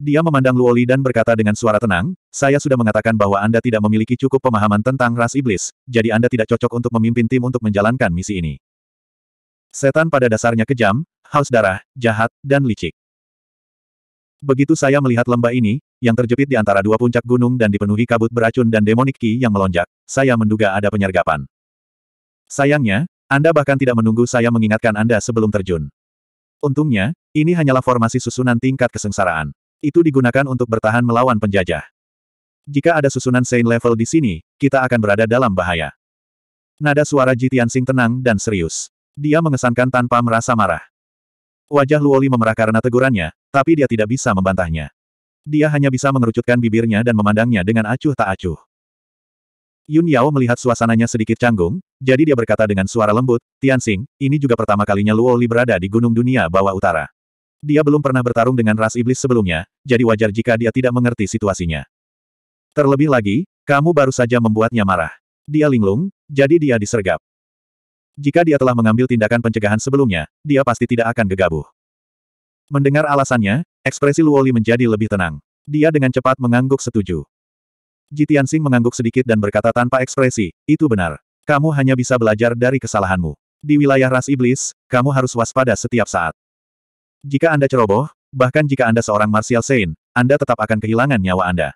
[SPEAKER 1] Dia memandang Luoli dan berkata dengan suara tenang, saya sudah mengatakan bahwa Anda tidak memiliki cukup pemahaman tentang ras iblis, jadi Anda tidak cocok untuk memimpin tim untuk menjalankan misi ini. Setan pada dasarnya kejam, haus darah, jahat, dan licik. Begitu saya melihat lembah ini, yang terjepit di antara dua puncak gunung dan dipenuhi kabut beracun dan demonik ki yang melonjak, saya menduga ada penyergapan. Sayangnya, Anda bahkan tidak menunggu saya mengingatkan Anda sebelum terjun. Untungnya, ini hanyalah formasi susunan tingkat kesengsaraan. Itu digunakan untuk bertahan melawan penjajah. Jika ada susunan Saint level di sini, kita akan berada dalam bahaya. Nada suara Jitian Sing tenang dan serius. Dia mengesankan tanpa merasa marah. Wajah Luoli memerah karena tegurannya, tapi dia tidak bisa membantahnya. Dia hanya bisa mengerucutkan bibirnya dan memandangnya dengan acuh tak acuh. Yun Yao melihat suasananya sedikit canggung, jadi dia berkata dengan suara lembut, Tianxing, ini juga pertama kalinya Luoli berada di Gunung Dunia Bawah Utara. Dia belum pernah bertarung dengan ras iblis sebelumnya, jadi wajar jika dia tidak mengerti situasinya. Terlebih lagi, kamu baru saja membuatnya marah. Dia linglung, jadi dia disergap. Jika dia telah mengambil tindakan pencegahan sebelumnya, dia pasti tidak akan gegabah. Mendengar alasannya, ekspresi Luoli menjadi lebih tenang. Dia dengan cepat mengangguk setuju. Tianxing mengangguk sedikit dan berkata tanpa ekspresi, itu benar. Kamu hanya bisa belajar dari kesalahanmu. Di wilayah ras iblis, kamu harus waspada setiap saat. Jika Anda ceroboh, bahkan jika Anda seorang Martial Saint, Anda tetap akan kehilangan nyawa Anda.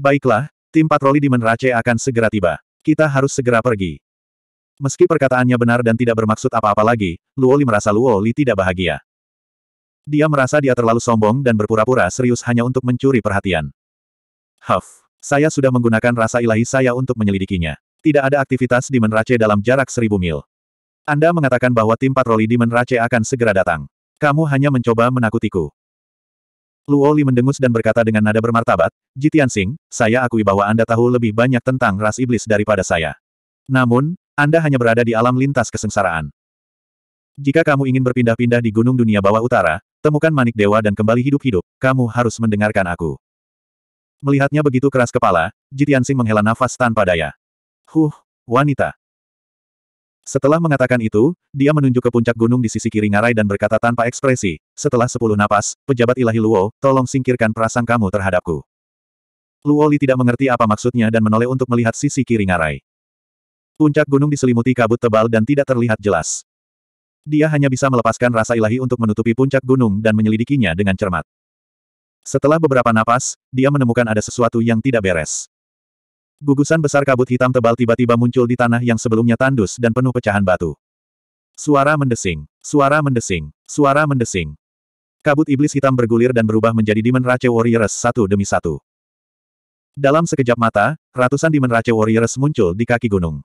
[SPEAKER 1] Baiklah, tim patroli di Menrace akan segera tiba. Kita harus segera pergi. Meski perkataannya benar dan tidak bermaksud apa-apa lagi, Luoli merasa Luoli tidak bahagia. Dia merasa dia terlalu sombong dan berpura-pura serius hanya untuk mencuri perhatian. Huff, saya sudah menggunakan rasa ilahi saya untuk menyelidikinya. Tidak ada aktivitas di Menrace dalam jarak seribu mil. Anda mengatakan bahwa tim patroli di Menrace akan segera datang. Kamu hanya mencoba menakutiku. Luoli mendengus dan berkata dengan nada bermartabat, Jitian Singh, saya akui bahwa Anda tahu lebih banyak tentang ras iblis daripada saya. Namun, anda hanya berada di alam lintas kesengsaraan. Jika kamu ingin berpindah-pindah di Gunung Dunia Bawah Utara, temukan Manik Dewa dan kembali hidup-hidup, kamu harus mendengarkan aku. Melihatnya begitu keras kepala, Jitiansing menghela nafas tanpa daya. Huh, wanita. Setelah mengatakan itu, dia menunjuk ke puncak gunung di sisi kiri ngarai dan berkata tanpa ekspresi, setelah sepuluh napas, pejabat ilahi Luo, tolong singkirkan perasaan kamu terhadapku. Luo Li tidak mengerti apa maksudnya dan menoleh untuk melihat sisi kiri ngarai. Puncak gunung diselimuti kabut tebal dan tidak terlihat jelas. Dia hanya bisa melepaskan rasa ilahi untuk menutupi puncak gunung dan menyelidikinya dengan cermat. Setelah beberapa napas, dia menemukan ada sesuatu yang tidak beres. Gugusan besar kabut hitam tebal tiba-tiba muncul di tanah yang sebelumnya tandus dan penuh pecahan batu. Suara mendesing, suara mendesing, suara mendesing. Kabut iblis hitam bergulir dan berubah menjadi Demon Race Warriors satu demi satu. Dalam sekejap mata, ratusan Demon Race Warriors muncul di kaki gunung.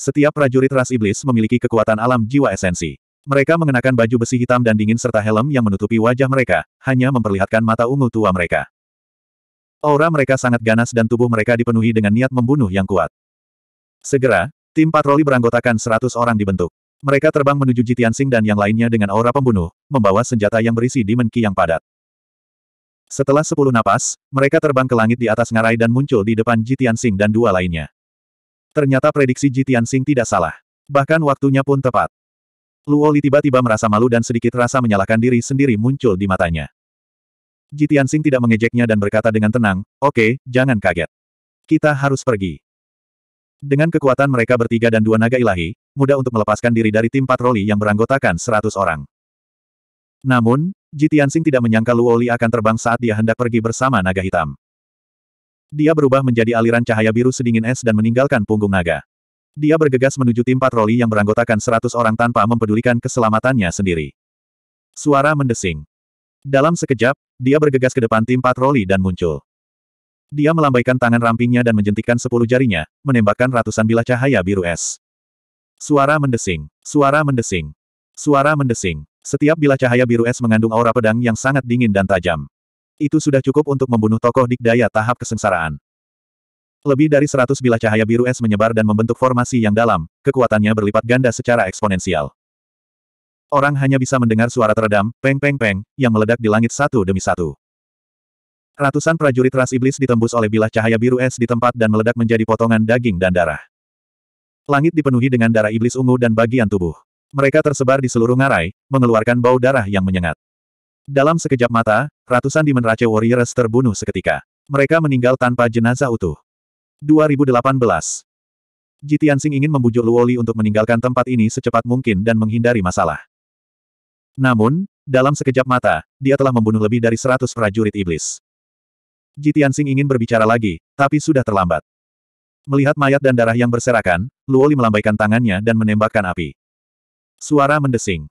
[SPEAKER 1] Setiap prajurit ras iblis memiliki kekuatan alam jiwa esensi. Mereka mengenakan baju besi hitam dan dingin serta helm yang menutupi wajah mereka, hanya memperlihatkan mata ungu tua mereka. Aura mereka sangat ganas dan tubuh mereka dipenuhi dengan niat membunuh yang kuat. Segera, tim patroli beranggotakan seratus orang dibentuk. Mereka terbang menuju Jitiansing dan yang lainnya dengan aura pembunuh, membawa senjata yang berisi di ki yang padat. Setelah sepuluh napas, mereka terbang ke langit di atas ngarai dan muncul di depan Jitiansing dan dua lainnya. Ternyata prediksi Ji Tianxing tidak salah. Bahkan waktunya pun tepat. Luo Li tiba-tiba merasa malu dan sedikit rasa menyalahkan diri sendiri muncul di matanya. Ji Tianxing tidak mengejeknya dan berkata dengan tenang, oke, okay, jangan kaget. Kita harus pergi. Dengan kekuatan mereka bertiga dan dua naga ilahi, mudah untuk melepaskan diri dari tim patroli yang beranggotakan seratus orang. Namun, Ji Tianxing tidak menyangka Luo Li akan terbang saat dia hendak pergi bersama naga hitam. Dia berubah menjadi aliran cahaya biru sedingin es dan meninggalkan punggung naga. Dia bergegas menuju tim patroli yang beranggotakan seratus orang tanpa mempedulikan keselamatannya sendiri. Suara mendesing. Dalam sekejap, dia bergegas ke depan tim patroli dan muncul. Dia melambaikan tangan rampingnya dan menjentikkan sepuluh jarinya, menembakkan ratusan bilah cahaya biru es. Suara mendesing. Suara mendesing. Suara mendesing. Setiap bilah cahaya biru es mengandung aura pedang yang sangat dingin dan tajam. Itu sudah cukup untuk membunuh tokoh dikdaya tahap kesengsaraan. Lebih dari 100 bilah cahaya biru es menyebar dan membentuk formasi yang dalam, kekuatannya berlipat ganda secara eksponensial. Orang hanya bisa mendengar suara teredam, peng-peng-peng, yang meledak di langit satu demi satu. Ratusan prajurit ras iblis ditembus oleh bilah cahaya biru es di tempat dan meledak menjadi potongan daging dan darah. Langit dipenuhi dengan darah iblis ungu dan bagian tubuh. Mereka tersebar di seluruh ngarai, mengeluarkan bau darah yang menyengat. Dalam sekejap mata, ratusan Demon Race Warriors terbunuh seketika. Mereka meninggal tanpa jenazah utuh. 2018 Jitiansing ingin membujuk Luoli untuk meninggalkan tempat ini secepat mungkin dan menghindari masalah. Namun, dalam sekejap mata, dia telah membunuh lebih dari 100 prajurit iblis. Jitiansing ingin berbicara lagi, tapi sudah terlambat. Melihat mayat dan darah yang berserakan, Luoli melambaikan tangannya dan menembakkan api. Suara mendesing.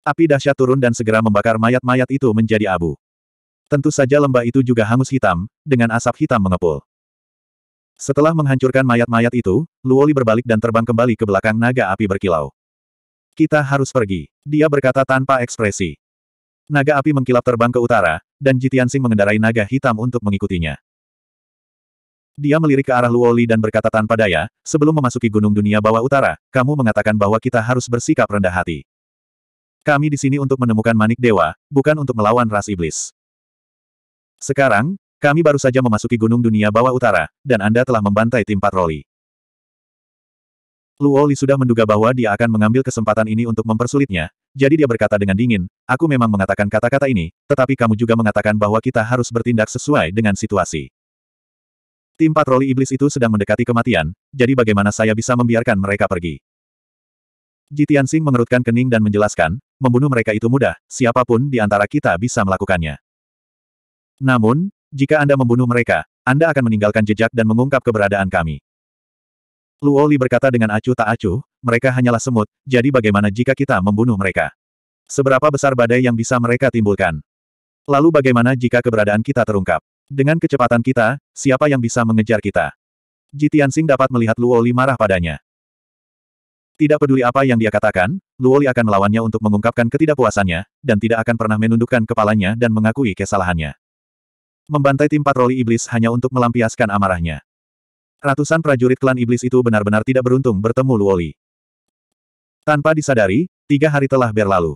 [SPEAKER 1] Api dahsyat turun dan segera membakar mayat-mayat itu menjadi abu. Tentu saja lembah itu juga hangus hitam, dengan asap hitam mengepul. Setelah menghancurkan mayat-mayat itu, Luoli berbalik dan terbang kembali ke belakang naga api berkilau. Kita harus pergi, dia berkata tanpa ekspresi. Naga api mengkilap terbang ke utara, dan Jitiansing mengendarai naga hitam untuk mengikutinya. Dia melirik ke arah Luoli dan berkata tanpa daya, sebelum memasuki gunung dunia bawah utara, kamu mengatakan bahwa kita harus bersikap rendah hati. Kami di sini untuk menemukan manik dewa, bukan untuk melawan ras iblis. Sekarang, kami baru saja memasuki gunung dunia bawah utara, dan Anda telah membantai tim patroli. Luo Li sudah menduga bahwa dia akan mengambil kesempatan ini untuk mempersulitnya, jadi dia berkata dengan dingin, aku memang mengatakan kata-kata ini, tetapi kamu juga mengatakan bahwa kita harus bertindak sesuai dengan situasi. Tim patroli iblis itu sedang mendekati kematian, jadi bagaimana saya bisa membiarkan mereka pergi? Ji Tianxing mengerutkan kening dan menjelaskan, membunuh mereka itu mudah, siapapun di antara kita bisa melakukannya. Namun, jika Anda membunuh mereka, Anda akan meninggalkan jejak dan mengungkap keberadaan kami. Luo Li berkata dengan acuh tak acuh, mereka hanyalah semut, jadi bagaimana jika kita membunuh mereka? Seberapa besar badai yang bisa mereka timbulkan? Lalu bagaimana jika keberadaan kita terungkap? Dengan kecepatan kita, siapa yang bisa mengejar kita? Ji Tianxing dapat melihat Luo Li marah padanya. Tidak peduli apa yang dia katakan, Luoli akan melawannya untuk mengungkapkan ketidakpuasannya, dan tidak akan pernah menundukkan kepalanya dan mengakui kesalahannya. Membantai tim patroli iblis hanya untuk melampiaskan amarahnya. Ratusan prajurit klan iblis itu benar-benar tidak beruntung bertemu Luoli. Tanpa disadari, tiga hari telah berlalu.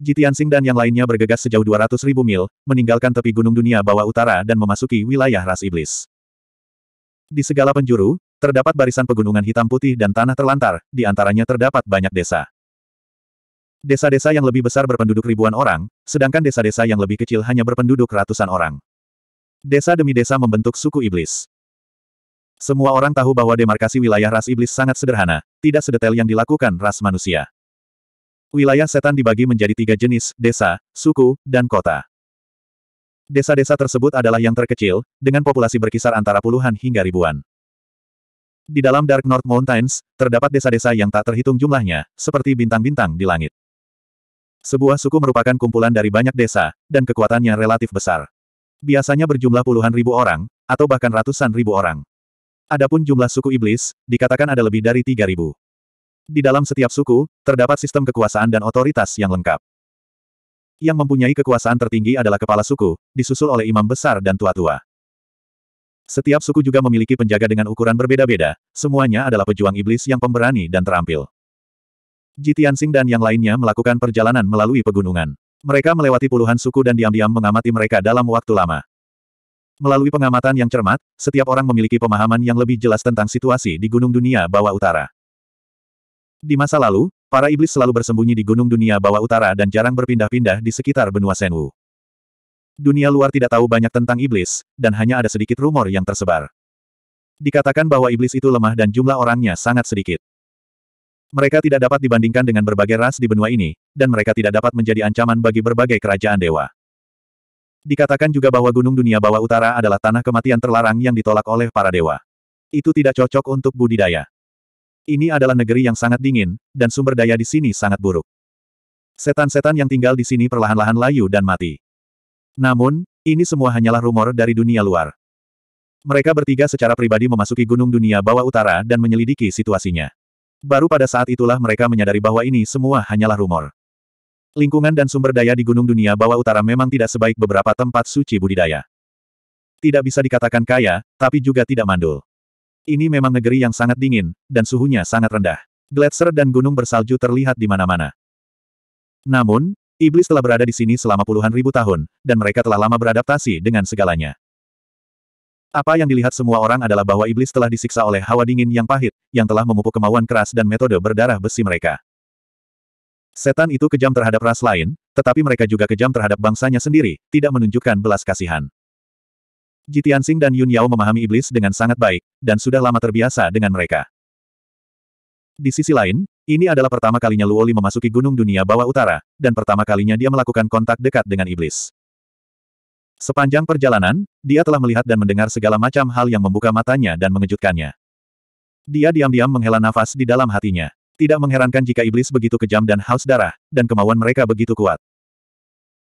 [SPEAKER 1] Jitiansing dan yang lainnya bergegas sejauh 200 ribu mil, meninggalkan tepi gunung dunia bawah utara dan memasuki wilayah ras iblis. Di segala penjuru, Terdapat barisan pegunungan hitam putih dan tanah terlantar, di antaranya terdapat banyak desa. Desa-desa yang lebih besar berpenduduk ribuan orang, sedangkan desa-desa yang lebih kecil hanya berpenduduk ratusan orang. Desa demi desa membentuk suku iblis. Semua orang tahu bahwa demarkasi wilayah ras iblis sangat sederhana, tidak sedetail yang dilakukan ras manusia. Wilayah setan dibagi menjadi tiga jenis, desa, suku, dan kota. Desa-desa tersebut adalah yang terkecil, dengan populasi berkisar antara puluhan hingga ribuan. Di dalam Dark North Mountains, terdapat desa-desa yang tak terhitung jumlahnya, seperti bintang-bintang di langit. Sebuah suku merupakan kumpulan dari banyak desa, dan kekuatannya relatif besar. Biasanya berjumlah puluhan ribu orang, atau bahkan ratusan ribu orang. Adapun jumlah suku iblis, dikatakan ada lebih dari tiga ribu. Di dalam setiap suku, terdapat sistem kekuasaan dan otoritas yang lengkap. Yang mempunyai kekuasaan tertinggi adalah kepala suku, disusul oleh imam besar dan tua-tua. Setiap suku juga memiliki penjaga dengan ukuran berbeda-beda, semuanya adalah pejuang iblis yang pemberani dan terampil. Ji Tianxing dan yang lainnya melakukan perjalanan melalui pegunungan. Mereka melewati puluhan suku dan diam-diam mengamati mereka dalam waktu lama. Melalui pengamatan yang cermat, setiap orang memiliki pemahaman yang lebih jelas tentang situasi di Gunung Dunia Bawah Utara. Di masa lalu, para iblis selalu bersembunyi di Gunung Dunia Bawah Utara dan jarang berpindah-pindah di sekitar benua Senwu. Dunia luar tidak tahu banyak tentang iblis, dan hanya ada sedikit rumor yang tersebar. Dikatakan bahwa iblis itu lemah dan jumlah orangnya sangat sedikit. Mereka tidak dapat dibandingkan dengan berbagai ras di benua ini, dan mereka tidak dapat menjadi ancaman bagi berbagai kerajaan dewa. Dikatakan juga bahwa Gunung Dunia Bawah Utara adalah tanah kematian terlarang yang ditolak oleh para dewa. Itu tidak cocok untuk budidaya. Ini adalah negeri yang sangat dingin, dan sumber daya di sini sangat buruk. Setan-setan yang tinggal di sini perlahan-lahan layu dan mati. Namun, ini semua hanyalah rumor dari dunia luar. Mereka bertiga secara pribadi memasuki gunung dunia bawah utara dan menyelidiki situasinya. Baru pada saat itulah mereka menyadari bahwa ini semua hanyalah rumor. Lingkungan dan sumber daya di gunung dunia bawah utara memang tidak sebaik beberapa tempat suci budidaya. Tidak bisa dikatakan kaya, tapi juga tidak mandul. Ini memang negeri yang sangat dingin, dan suhunya sangat rendah. Gletser dan gunung bersalju terlihat di mana-mana. Namun, Iblis telah berada di sini selama puluhan ribu tahun, dan mereka telah lama beradaptasi dengan segalanya. Apa yang dilihat semua orang adalah bahwa iblis telah disiksa oleh hawa dingin yang pahit, yang telah memupuk kemauan keras dan metode berdarah besi mereka. Setan itu kejam terhadap ras lain, tetapi mereka juga kejam terhadap bangsanya sendiri, tidak menunjukkan belas kasihan. Jitiansing dan Yun Yao memahami iblis dengan sangat baik, dan sudah lama terbiasa dengan mereka. Di sisi lain, ini adalah pertama kalinya Luoli memasuki Gunung Dunia Bawah Utara, dan pertama kalinya dia melakukan kontak dekat dengan iblis. Sepanjang perjalanan, dia telah melihat dan mendengar segala macam hal yang membuka matanya dan mengejutkannya. Dia diam-diam menghela nafas di dalam hatinya. Tidak mengherankan jika iblis begitu kejam dan haus darah, dan kemauan mereka begitu kuat.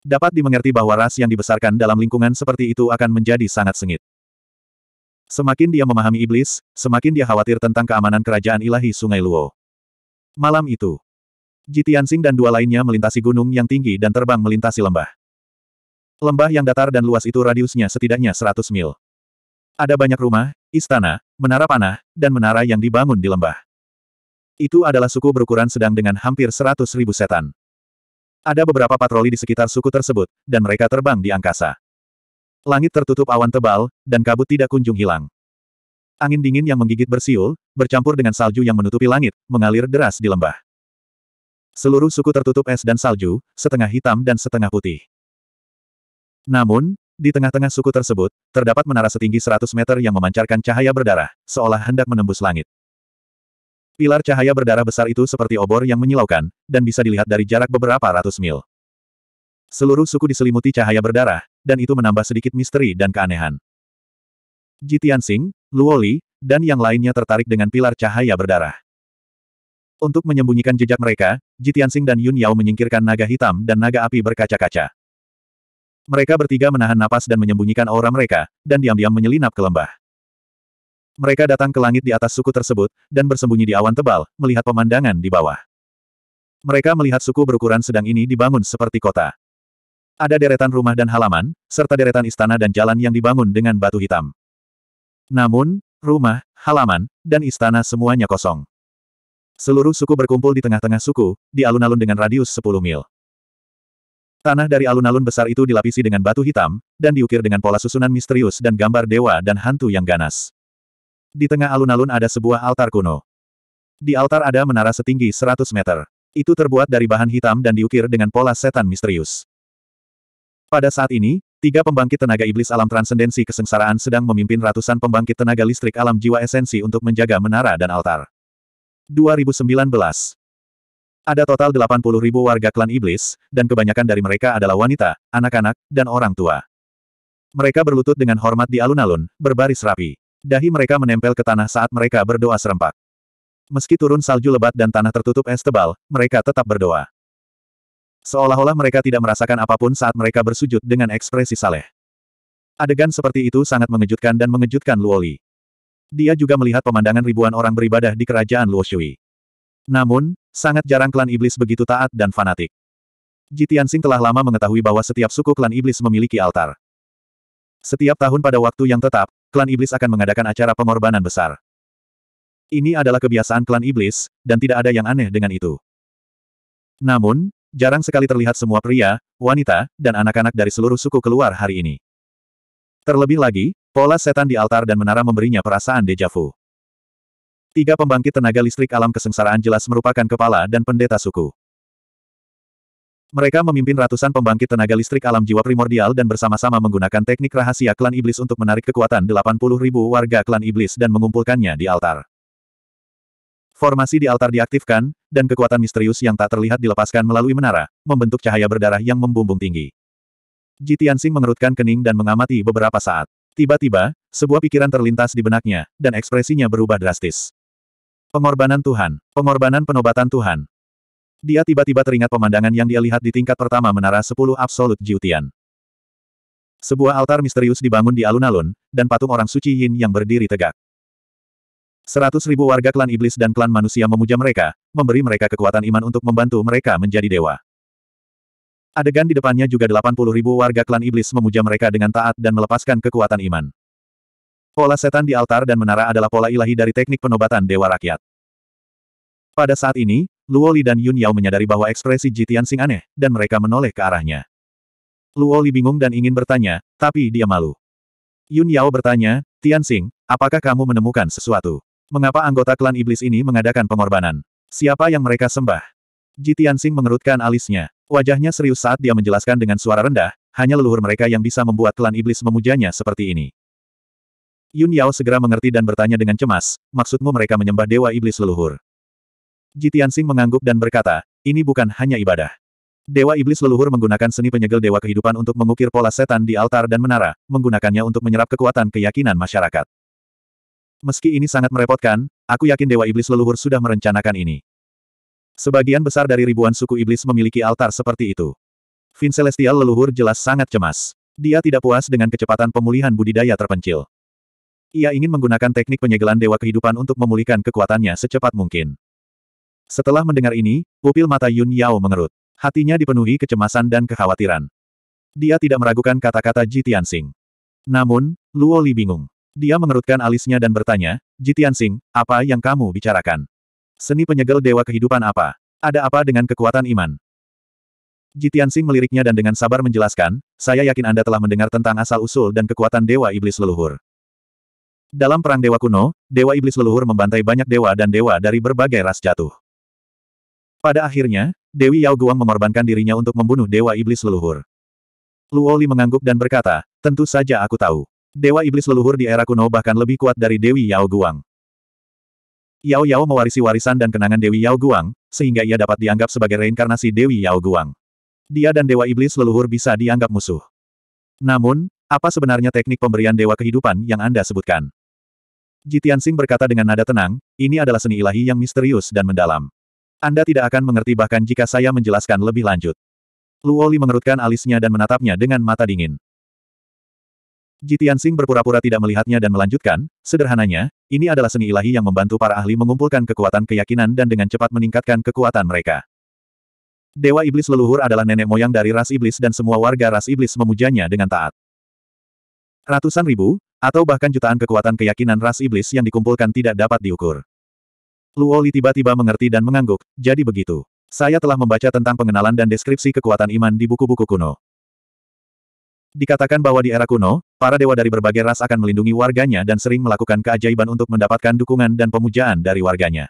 [SPEAKER 1] Dapat dimengerti bahwa ras yang dibesarkan dalam lingkungan seperti itu akan menjadi sangat sengit. Semakin dia memahami iblis, semakin dia khawatir tentang keamanan kerajaan ilahi Sungai Luo. Malam itu, Jitiansing Sing dan dua lainnya melintasi gunung yang tinggi dan terbang melintasi lembah. Lembah yang datar dan luas itu radiusnya setidaknya 100 mil. Ada banyak rumah, istana, menara panah, dan menara yang dibangun di lembah. Itu adalah suku berukuran sedang dengan hampir 100 ribu setan. Ada beberapa patroli di sekitar suku tersebut, dan mereka terbang di angkasa. Langit tertutup awan tebal, dan kabut tidak kunjung hilang. Angin dingin yang menggigit bersiul, bercampur dengan salju yang menutupi langit, mengalir deras di lembah. Seluruh suku tertutup es dan salju, setengah hitam dan setengah putih. Namun, di tengah-tengah suku tersebut, terdapat menara setinggi 100 meter yang memancarkan cahaya berdarah, seolah hendak menembus langit. Pilar cahaya berdarah besar itu seperti obor yang menyilaukan, dan bisa dilihat dari jarak beberapa ratus mil. Seluruh suku diselimuti cahaya berdarah, dan itu menambah sedikit misteri dan keanehan. Jitian Singh, Luoli, dan yang lainnya tertarik dengan pilar cahaya berdarah. Untuk menyembunyikan jejak mereka, Jitiansing dan Yun Yao menyingkirkan naga hitam dan naga api berkaca-kaca. Mereka bertiga menahan napas dan menyembunyikan aura mereka, dan diam-diam menyelinap ke lembah. Mereka datang ke langit di atas suku tersebut, dan bersembunyi di awan tebal, melihat pemandangan di bawah. Mereka melihat suku berukuran sedang ini dibangun seperti kota. Ada deretan rumah dan halaman, serta deretan istana dan jalan yang dibangun dengan batu hitam. Namun, Rumah, halaman, dan istana semuanya kosong. Seluruh suku berkumpul di tengah-tengah suku, di alun-alun dengan radius 10 mil. Tanah dari alun-alun besar itu dilapisi dengan batu hitam, dan diukir dengan pola susunan misterius dan gambar dewa dan hantu yang ganas. Di tengah alun-alun ada sebuah altar kuno. Di altar ada menara setinggi 100 meter. Itu terbuat dari bahan hitam dan diukir dengan pola setan misterius. Pada saat ini, Tiga pembangkit tenaga iblis alam transendensi kesengsaraan sedang memimpin ratusan pembangkit tenaga listrik alam jiwa esensi untuk menjaga menara dan altar. 2019 Ada total 80 ribu warga klan iblis, dan kebanyakan dari mereka adalah wanita, anak-anak, dan orang tua. Mereka berlutut dengan hormat di alun-alun, berbaris rapi. Dahi mereka menempel ke tanah saat mereka berdoa serempak. Meski turun salju lebat dan tanah tertutup es tebal, mereka tetap berdoa. Seolah-olah mereka tidak merasakan apapun saat mereka bersujud dengan ekspresi saleh. Adegan seperti itu sangat mengejutkan dan mengejutkan Luoli. Dia juga melihat pemandangan ribuan orang beribadah di kerajaan Luoshui. Namun, sangat jarang klan iblis begitu taat dan fanatik. Jitiansing telah lama mengetahui bahwa setiap suku klan iblis memiliki altar. Setiap tahun pada waktu yang tetap, klan iblis akan mengadakan acara pengorbanan besar. Ini adalah kebiasaan klan iblis, dan tidak ada yang aneh dengan itu. Namun, Jarang sekali terlihat semua pria, wanita, dan anak-anak dari seluruh suku keluar hari ini. Terlebih lagi, pola setan di altar dan menara memberinya perasaan deja vu. Tiga pembangkit tenaga listrik alam kesengsaraan jelas merupakan kepala dan pendeta suku. Mereka memimpin ratusan pembangkit tenaga listrik alam jiwa primordial dan bersama-sama menggunakan teknik rahasia klan iblis untuk menarik kekuatan 80.000 warga klan iblis dan mengumpulkannya di altar. Formasi di altar diaktifkan, dan kekuatan misterius yang tak terlihat dilepaskan melalui menara, membentuk cahaya berdarah yang membumbung tinggi. Ji Tianxing mengerutkan kening dan mengamati beberapa saat. Tiba-tiba, sebuah pikiran terlintas di benaknya, dan ekspresinya berubah drastis. Pengorbanan Tuhan. Pengorbanan penobatan Tuhan. Dia tiba-tiba teringat pemandangan yang dia lihat di tingkat pertama Menara 10 Absolut Jiutian. Sebuah altar misterius dibangun di alun-alun, dan patung orang suci Yin yang berdiri tegak. Seratus ribu warga klan iblis dan klan manusia memuja mereka, memberi mereka kekuatan iman untuk membantu mereka menjadi dewa. Adegan di depannya juga delapan puluh ribu warga klan iblis memuja mereka dengan taat dan melepaskan kekuatan iman. Pola setan di altar dan menara adalah pola ilahi dari teknik penobatan dewa rakyat. Pada saat ini, Luoli dan Yun Yao menyadari bahwa ekspresi Jitian Sing aneh, dan mereka menoleh ke arahnya. Luoli bingung dan ingin bertanya, tapi dia malu. Yun Yao bertanya, Tian Sing, apakah kamu menemukan sesuatu? Mengapa anggota klan iblis ini mengadakan pengorbanan? Siapa yang mereka sembah? Ji Tianxing mengerutkan alisnya. Wajahnya serius saat dia menjelaskan dengan suara rendah, hanya leluhur mereka yang bisa membuat klan iblis memujanya seperti ini. Yun Yao segera mengerti dan bertanya dengan cemas, maksudmu mereka menyembah dewa iblis leluhur? Ji Tianxing mengangguk dan berkata, ini bukan hanya ibadah. Dewa Iblis leluhur menggunakan seni penyegel dewa kehidupan untuk mengukir pola setan di altar dan menara, menggunakannya untuk menyerap kekuatan keyakinan masyarakat. Meski ini sangat merepotkan, aku yakin Dewa Iblis leluhur sudah merencanakan ini. Sebagian besar dari ribuan suku iblis memiliki altar seperti itu. Vin Celestial leluhur jelas sangat cemas. Dia tidak puas dengan kecepatan pemulihan budidaya terpencil. Ia ingin menggunakan teknik penyegelan Dewa Kehidupan untuk memulihkan kekuatannya secepat mungkin. Setelah mendengar ini, pupil mata Yun Yao mengerut. Hatinya dipenuhi kecemasan dan kekhawatiran. Dia tidak meragukan kata-kata Ji Tianxing. Namun, Luo Li bingung. Dia mengerutkan alisnya dan bertanya, Jitian Sing, apa yang kamu bicarakan? Seni penyegel dewa kehidupan apa? Ada apa dengan kekuatan iman? Jitian Sing meliriknya dan dengan sabar menjelaskan, saya yakin Anda telah mendengar tentang asal-usul dan kekuatan dewa iblis leluhur. Dalam perang dewa kuno, dewa iblis leluhur membantai banyak dewa dan dewa dari berbagai ras jatuh. Pada akhirnya, Dewi Yao Guang mengorbankan dirinya untuk membunuh dewa iblis leluhur. Luoli mengangguk dan berkata, tentu saja aku tahu. Dewa Iblis leluhur di era kuno bahkan lebih kuat dari Dewi Yao Guang. Yao Yao mewarisi warisan dan kenangan Dewi Yao Guang, sehingga ia dapat dianggap sebagai reinkarnasi Dewi Yao Guang. Dia dan Dewa Iblis leluhur bisa dianggap musuh. Namun, apa sebenarnya teknik pemberian Dewa Kehidupan yang Anda sebutkan? Jitian Tianxing berkata dengan nada tenang, ini adalah seni ilahi yang misterius dan mendalam. Anda tidak akan mengerti bahkan jika saya menjelaskan lebih lanjut. Luoli mengerutkan alisnya dan menatapnya dengan mata dingin. Jitian Sing berpura-pura tidak melihatnya dan melanjutkan, sederhananya, ini adalah seni ilahi yang membantu para ahli mengumpulkan kekuatan keyakinan dan dengan cepat meningkatkan kekuatan mereka. Dewa Iblis leluhur adalah nenek moyang dari ras iblis dan semua warga ras iblis memujanya dengan taat. Ratusan ribu, atau bahkan jutaan kekuatan keyakinan ras iblis yang dikumpulkan tidak dapat diukur. Luoli tiba-tiba mengerti dan mengangguk, jadi begitu. Saya telah membaca tentang pengenalan dan deskripsi kekuatan iman di buku-buku kuno. Dikatakan bahwa di era kuno, Para dewa dari berbagai ras akan melindungi warganya dan sering melakukan keajaiban untuk mendapatkan dukungan dan pemujaan dari warganya.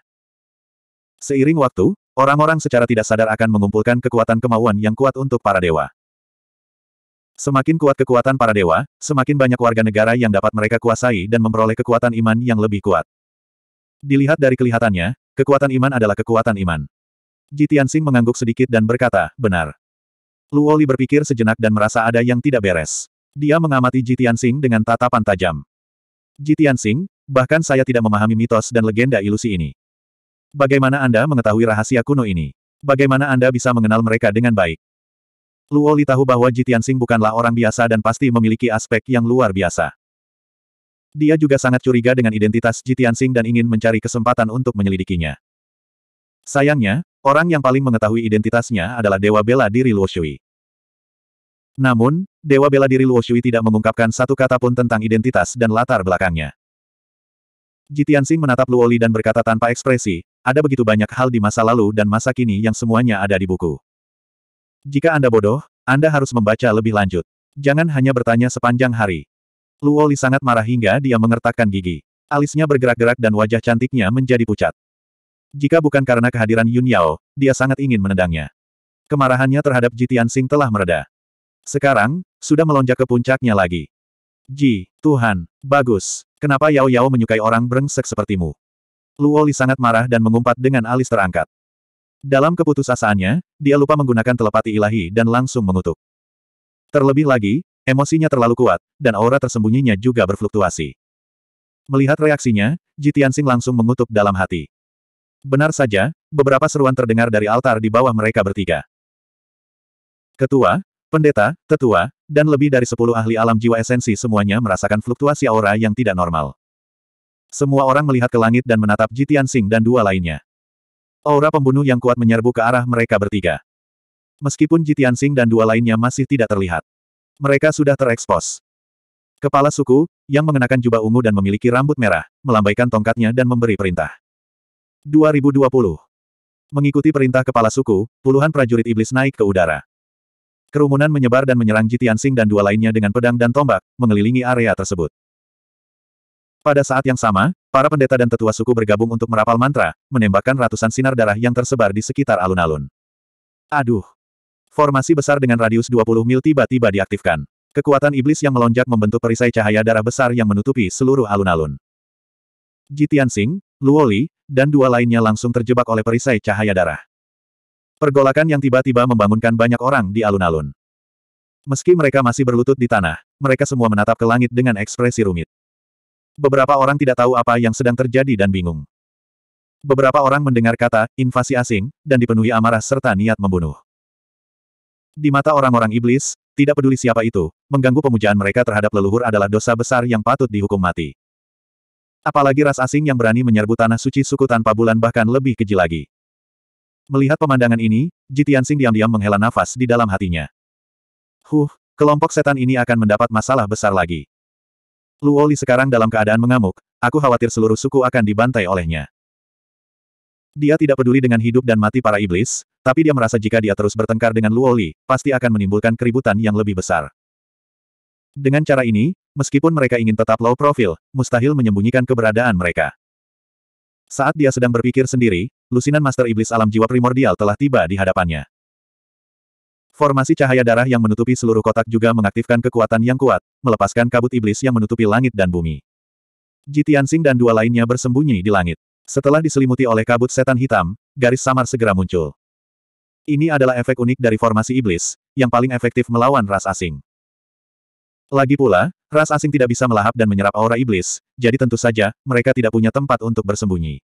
[SPEAKER 1] Seiring waktu, orang-orang secara tidak sadar akan mengumpulkan kekuatan kemauan yang kuat untuk para dewa. Semakin kuat kekuatan para dewa, semakin banyak warga negara yang dapat mereka kuasai dan memperoleh kekuatan iman yang lebih kuat. Dilihat dari kelihatannya, kekuatan iman adalah kekuatan iman. Ji Tianxing mengangguk sedikit dan berkata, benar. Luoli berpikir sejenak dan merasa ada yang tidak beres. Dia mengamati Jitian Singh dengan tatapan tajam. Jitian Singh, bahkan saya tidak memahami mitos dan legenda ilusi ini. Bagaimana Anda mengetahui rahasia kuno ini? Bagaimana Anda bisa mengenal mereka dengan baik? Luo Li tahu bahwa Jitian Singh bukanlah orang biasa dan pasti memiliki aspek yang luar biasa. Dia juga sangat curiga dengan identitas Jitian Singh dan ingin mencari kesempatan untuk menyelidikinya. Sayangnya, orang yang paling mengetahui identitasnya adalah Dewa Bela Diri Luo Shui. Namun, Dewa Bela Diri Luo Shui tidak mengungkapkan satu kata pun tentang identitas dan latar belakangnya. Jitian Xing menatap Li dan berkata tanpa ekspresi, ada begitu banyak hal di masa lalu dan masa kini yang semuanya ada di buku. Jika Anda bodoh, Anda harus membaca lebih lanjut. Jangan hanya bertanya sepanjang hari. Luo Li sangat marah hingga dia mengertakkan gigi. Alisnya bergerak-gerak dan wajah cantiknya menjadi pucat. Jika bukan karena kehadiran Yun Yao, dia sangat ingin menendangnya. Kemarahannya terhadap Jitian Xing telah mereda. Sekarang, sudah melonjak ke puncaknya lagi. Ji, Tuhan, bagus. Kenapa Yao Yao menyukai orang brengsek sepertimu? Luo Li sangat marah dan mengumpat dengan alis terangkat. Dalam keputusasaannya, dia lupa menggunakan telepati ilahi dan langsung mengutuk. Terlebih lagi, emosinya terlalu kuat, dan aura tersembunyinya juga berfluktuasi. Melihat reaksinya, Ji Tianxing langsung mengutuk dalam hati. Benar saja, beberapa seruan terdengar dari altar di bawah mereka bertiga. Ketua, Pendeta, tetua, dan lebih dari sepuluh ahli alam jiwa esensi semuanya merasakan fluktuasi aura yang tidak normal. Semua orang melihat ke langit dan menatap Jitian Sing dan dua lainnya. Aura pembunuh yang kuat menyerbu ke arah mereka bertiga. Meskipun Jitian Sing dan dua lainnya masih tidak terlihat. Mereka sudah terekspos. Kepala suku, yang mengenakan jubah ungu dan memiliki rambut merah, melambaikan tongkatnya dan memberi perintah. 2020. Mengikuti perintah kepala suku, puluhan prajurit iblis naik ke udara. Kerumunan menyebar dan menyerang Jitian Sing dan dua lainnya dengan pedang dan tombak, mengelilingi area tersebut. Pada saat yang sama, para pendeta dan tetua suku bergabung untuk merapal mantra, menembakkan ratusan sinar darah yang tersebar di sekitar alun-alun. Aduh! Formasi besar dengan radius 20 mil tiba-tiba diaktifkan. Kekuatan iblis yang melonjak membentuk perisai cahaya darah besar yang menutupi seluruh alun-alun. Jitian Sing, Luoli, dan dua lainnya langsung terjebak oleh perisai cahaya darah. Pergolakan yang tiba-tiba membangunkan banyak orang di alun-alun. Meski mereka masih berlutut di tanah, mereka semua menatap ke langit dengan ekspresi rumit. Beberapa orang tidak tahu apa yang sedang terjadi dan bingung. Beberapa orang mendengar kata invasi asing dan dipenuhi amarah serta niat membunuh. Di mata orang-orang iblis, tidak peduli siapa itu, mengganggu pemujaan mereka terhadap leluhur adalah dosa besar yang patut dihukum mati. Apalagi ras asing yang berani menyerbu tanah suci suku tanpa bulan bahkan lebih keji lagi. Melihat pemandangan ini, Jitian Sing diam-diam menghela nafas di dalam hatinya. Huh, kelompok setan ini akan mendapat masalah besar lagi. Luoli sekarang dalam keadaan mengamuk, aku khawatir seluruh suku akan dibantai olehnya. Dia tidak peduli dengan hidup dan mati para iblis, tapi dia merasa jika dia terus bertengkar dengan Luoli, pasti akan menimbulkan keributan yang lebih besar. Dengan cara ini, meskipun mereka ingin tetap low profile, mustahil menyembunyikan keberadaan mereka. Saat dia sedang berpikir sendiri, lusinan Master Iblis Alam Jiwa Primordial telah tiba di hadapannya. Formasi cahaya darah yang menutupi seluruh kotak juga mengaktifkan kekuatan yang kuat, melepaskan kabut iblis yang menutupi langit dan bumi. Jitiansing dan dua lainnya bersembunyi di langit. Setelah diselimuti oleh kabut setan hitam, garis samar segera muncul. Ini adalah efek unik dari formasi iblis, yang paling efektif melawan ras asing. Lagi pula, ras asing tidak bisa melahap dan menyerap aura iblis, jadi tentu saja, mereka tidak punya tempat untuk bersembunyi.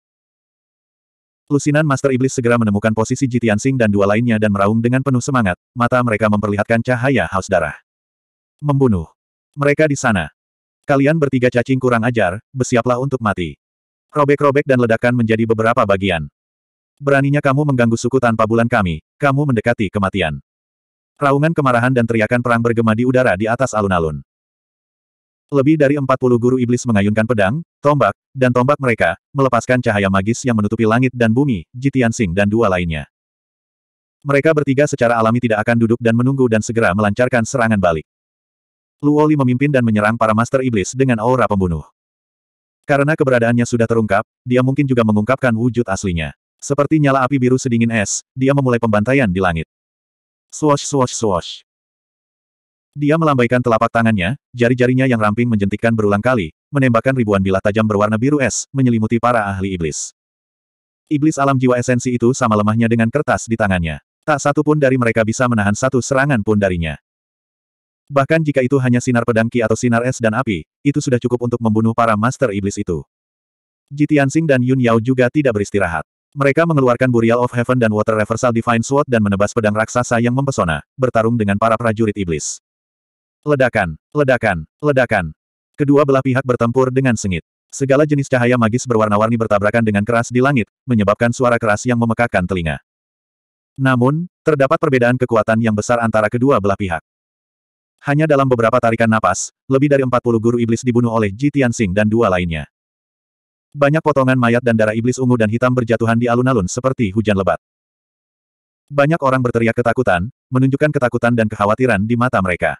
[SPEAKER 1] Lusinan Master Iblis segera menemukan posisi Jitian Tianxing dan dua lainnya dan meraung dengan penuh semangat, mata mereka memperlihatkan cahaya haus darah. Membunuh. Mereka di sana. Kalian bertiga cacing kurang ajar, bersiaplah untuk mati. Robek-robek dan ledakan menjadi beberapa bagian. Beraninya kamu mengganggu suku tanpa bulan kami, kamu mendekati kematian. Raungan kemarahan dan teriakan perang bergema di udara di atas alun-alun. Lebih dari 40 guru iblis mengayunkan pedang, tombak, dan tombak mereka, melepaskan cahaya magis yang menutupi langit dan bumi, Jitian Sing dan dua lainnya. Mereka bertiga secara alami tidak akan duduk dan menunggu dan segera melancarkan serangan balik. Luoli memimpin dan menyerang para Master Iblis dengan aura pembunuh. Karena keberadaannya sudah terungkap, dia mungkin juga mengungkapkan wujud aslinya. Seperti nyala api biru sedingin es, dia memulai pembantaian di langit. Swash swash swash. Dia melambaikan telapak tangannya, jari-jarinya yang ramping menjentikkan berulang kali, menembakkan ribuan bilah tajam berwarna biru es, menyelimuti para ahli iblis. Iblis alam jiwa esensi itu sama lemahnya dengan kertas di tangannya. Tak satu pun dari mereka bisa menahan satu serangan pun darinya. Bahkan jika itu hanya sinar pedang Ki atau sinar es dan api, itu sudah cukup untuk membunuh para master iblis itu. Jitiansing dan Yun Yao juga tidak beristirahat. Mereka mengeluarkan Burial of Heaven dan Water Reversal Divine Sword dan menebas pedang raksasa yang mempesona, bertarung dengan para prajurit iblis. Ledakan, ledakan, ledakan. Kedua belah pihak bertempur dengan sengit. Segala jenis cahaya magis berwarna-warni bertabrakan dengan keras di langit, menyebabkan suara keras yang memekakkan telinga. Namun, terdapat perbedaan kekuatan yang besar antara kedua belah pihak. Hanya dalam beberapa tarikan napas, lebih dari 40 guru iblis dibunuh oleh Ji Tianxing dan dua lainnya. Banyak potongan mayat dan darah iblis ungu dan hitam berjatuhan di alun-alun seperti hujan lebat. Banyak orang berteriak ketakutan, menunjukkan ketakutan dan kekhawatiran di mata mereka.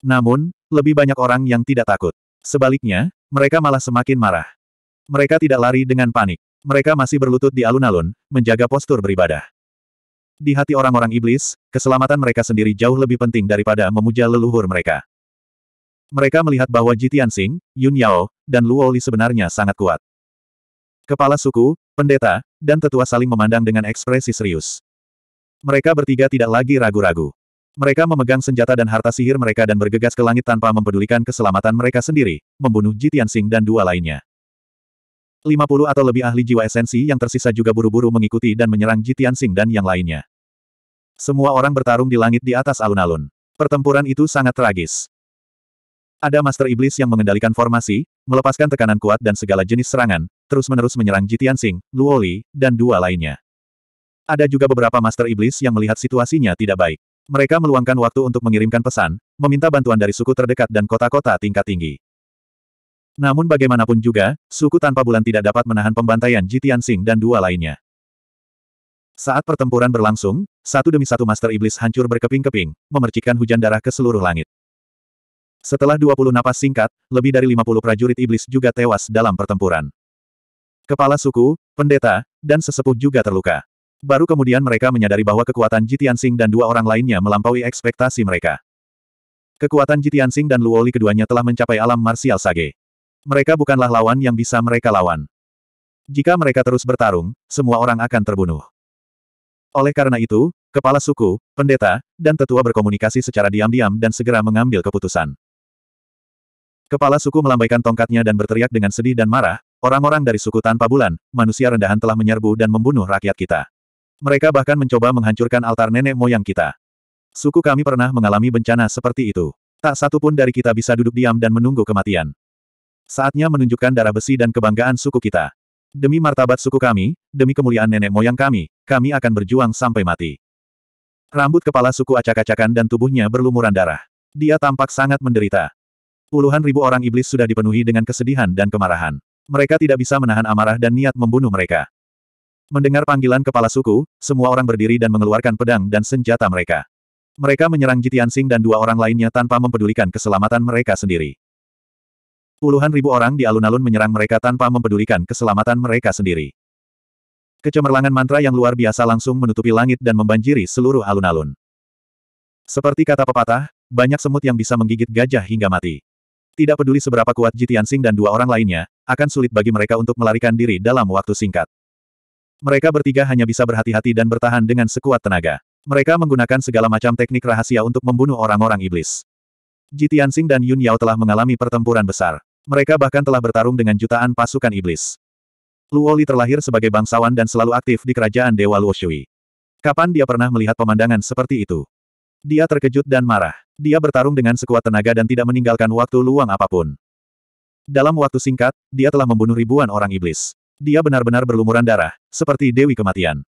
[SPEAKER 1] Namun, lebih banyak orang yang tidak takut. Sebaliknya, mereka malah semakin marah. Mereka tidak lari dengan panik. Mereka masih berlutut di alun-alun, menjaga postur beribadah. Di hati orang-orang iblis, keselamatan mereka sendiri jauh lebih penting daripada memuja leluhur mereka. Mereka melihat bahwa Jitian Sing, Yun Yao, dan Luo Li sebenarnya sangat kuat. Kepala suku, pendeta, dan tetua saling memandang dengan ekspresi serius. Mereka bertiga tidak lagi ragu-ragu. Mereka memegang senjata dan harta sihir mereka dan bergegas ke langit tanpa mempedulikan keselamatan mereka sendiri, membunuh Jitian Sing dan dua lainnya. 50 atau lebih ahli jiwa esensi yang tersisa juga buru-buru mengikuti dan menyerang Jitian Sing dan yang lainnya. Semua orang bertarung di langit di atas alun-alun. Pertempuran itu sangat tragis. Ada Master Iblis yang mengendalikan formasi, melepaskan tekanan kuat dan segala jenis serangan, terus-menerus menyerang Jitian Sing, Luoli, dan dua lainnya. Ada juga beberapa Master Iblis yang melihat situasinya tidak baik. Mereka meluangkan waktu untuk mengirimkan pesan, meminta bantuan dari suku terdekat dan kota-kota tingkat tinggi. Namun bagaimanapun juga, suku tanpa bulan tidak dapat menahan pembantaian Jitian Sing dan dua lainnya. Saat pertempuran berlangsung, satu demi satu Master Iblis hancur berkeping-keping, memercikkan hujan darah ke seluruh langit. Setelah 20 napas singkat, lebih dari 50 prajurit iblis juga tewas dalam pertempuran. Kepala suku, pendeta, dan sesepuh juga terluka. Baru kemudian mereka menyadari bahwa kekuatan Jitian Sing dan dua orang lainnya melampaui ekspektasi mereka. Kekuatan Jitian Sing dan Luoli keduanya telah mencapai alam marsial sage. Mereka bukanlah lawan yang bisa mereka lawan. Jika mereka terus bertarung, semua orang akan terbunuh. Oleh karena itu, kepala suku, pendeta, dan tetua berkomunikasi secara diam-diam dan segera mengambil keputusan. Kepala suku melambaikan tongkatnya dan berteriak dengan sedih dan marah, orang-orang dari suku tanpa bulan, manusia rendahan telah menyerbu dan membunuh rakyat kita. Mereka bahkan mencoba menghancurkan altar nenek moyang kita. Suku kami pernah mengalami bencana seperti itu. Tak satu pun dari kita bisa duduk diam dan menunggu kematian. Saatnya menunjukkan darah besi dan kebanggaan suku kita. Demi martabat suku kami, demi kemuliaan nenek moyang kami, kami akan berjuang sampai mati. Rambut kepala suku acak-acakan dan tubuhnya berlumuran darah. Dia tampak sangat menderita. Puluhan ribu orang iblis sudah dipenuhi dengan kesedihan dan kemarahan. Mereka tidak bisa menahan amarah dan niat membunuh mereka. Mendengar panggilan kepala suku, semua orang berdiri dan mengeluarkan pedang dan senjata mereka. Mereka menyerang Jitiansing dan dua orang lainnya tanpa mempedulikan keselamatan mereka sendiri. Puluhan ribu orang di alun-alun menyerang mereka tanpa mempedulikan keselamatan mereka sendiri. Kecemerlangan mantra yang luar biasa langsung menutupi langit dan membanjiri seluruh alun-alun. Seperti kata pepatah, banyak semut yang bisa menggigit gajah hingga mati. Tidak peduli seberapa kuat Jitiansing dan dua orang lainnya, akan sulit bagi mereka untuk melarikan diri dalam waktu singkat. Mereka bertiga hanya bisa berhati-hati dan bertahan dengan sekuat tenaga. Mereka menggunakan segala macam teknik rahasia untuk membunuh orang-orang iblis. Ji Tianxing dan Yun Yao telah mengalami pertempuran besar. Mereka bahkan telah bertarung dengan jutaan pasukan iblis. Luo Li terlahir sebagai bangsawan dan selalu aktif di kerajaan Dewa Luoshui. Kapan dia pernah melihat pemandangan seperti itu? Dia terkejut dan marah. Dia bertarung dengan sekuat tenaga dan tidak meninggalkan waktu luang apapun. Dalam waktu singkat, dia telah membunuh ribuan orang iblis. Dia benar-benar berlumuran darah, seperti Dewi Kematian.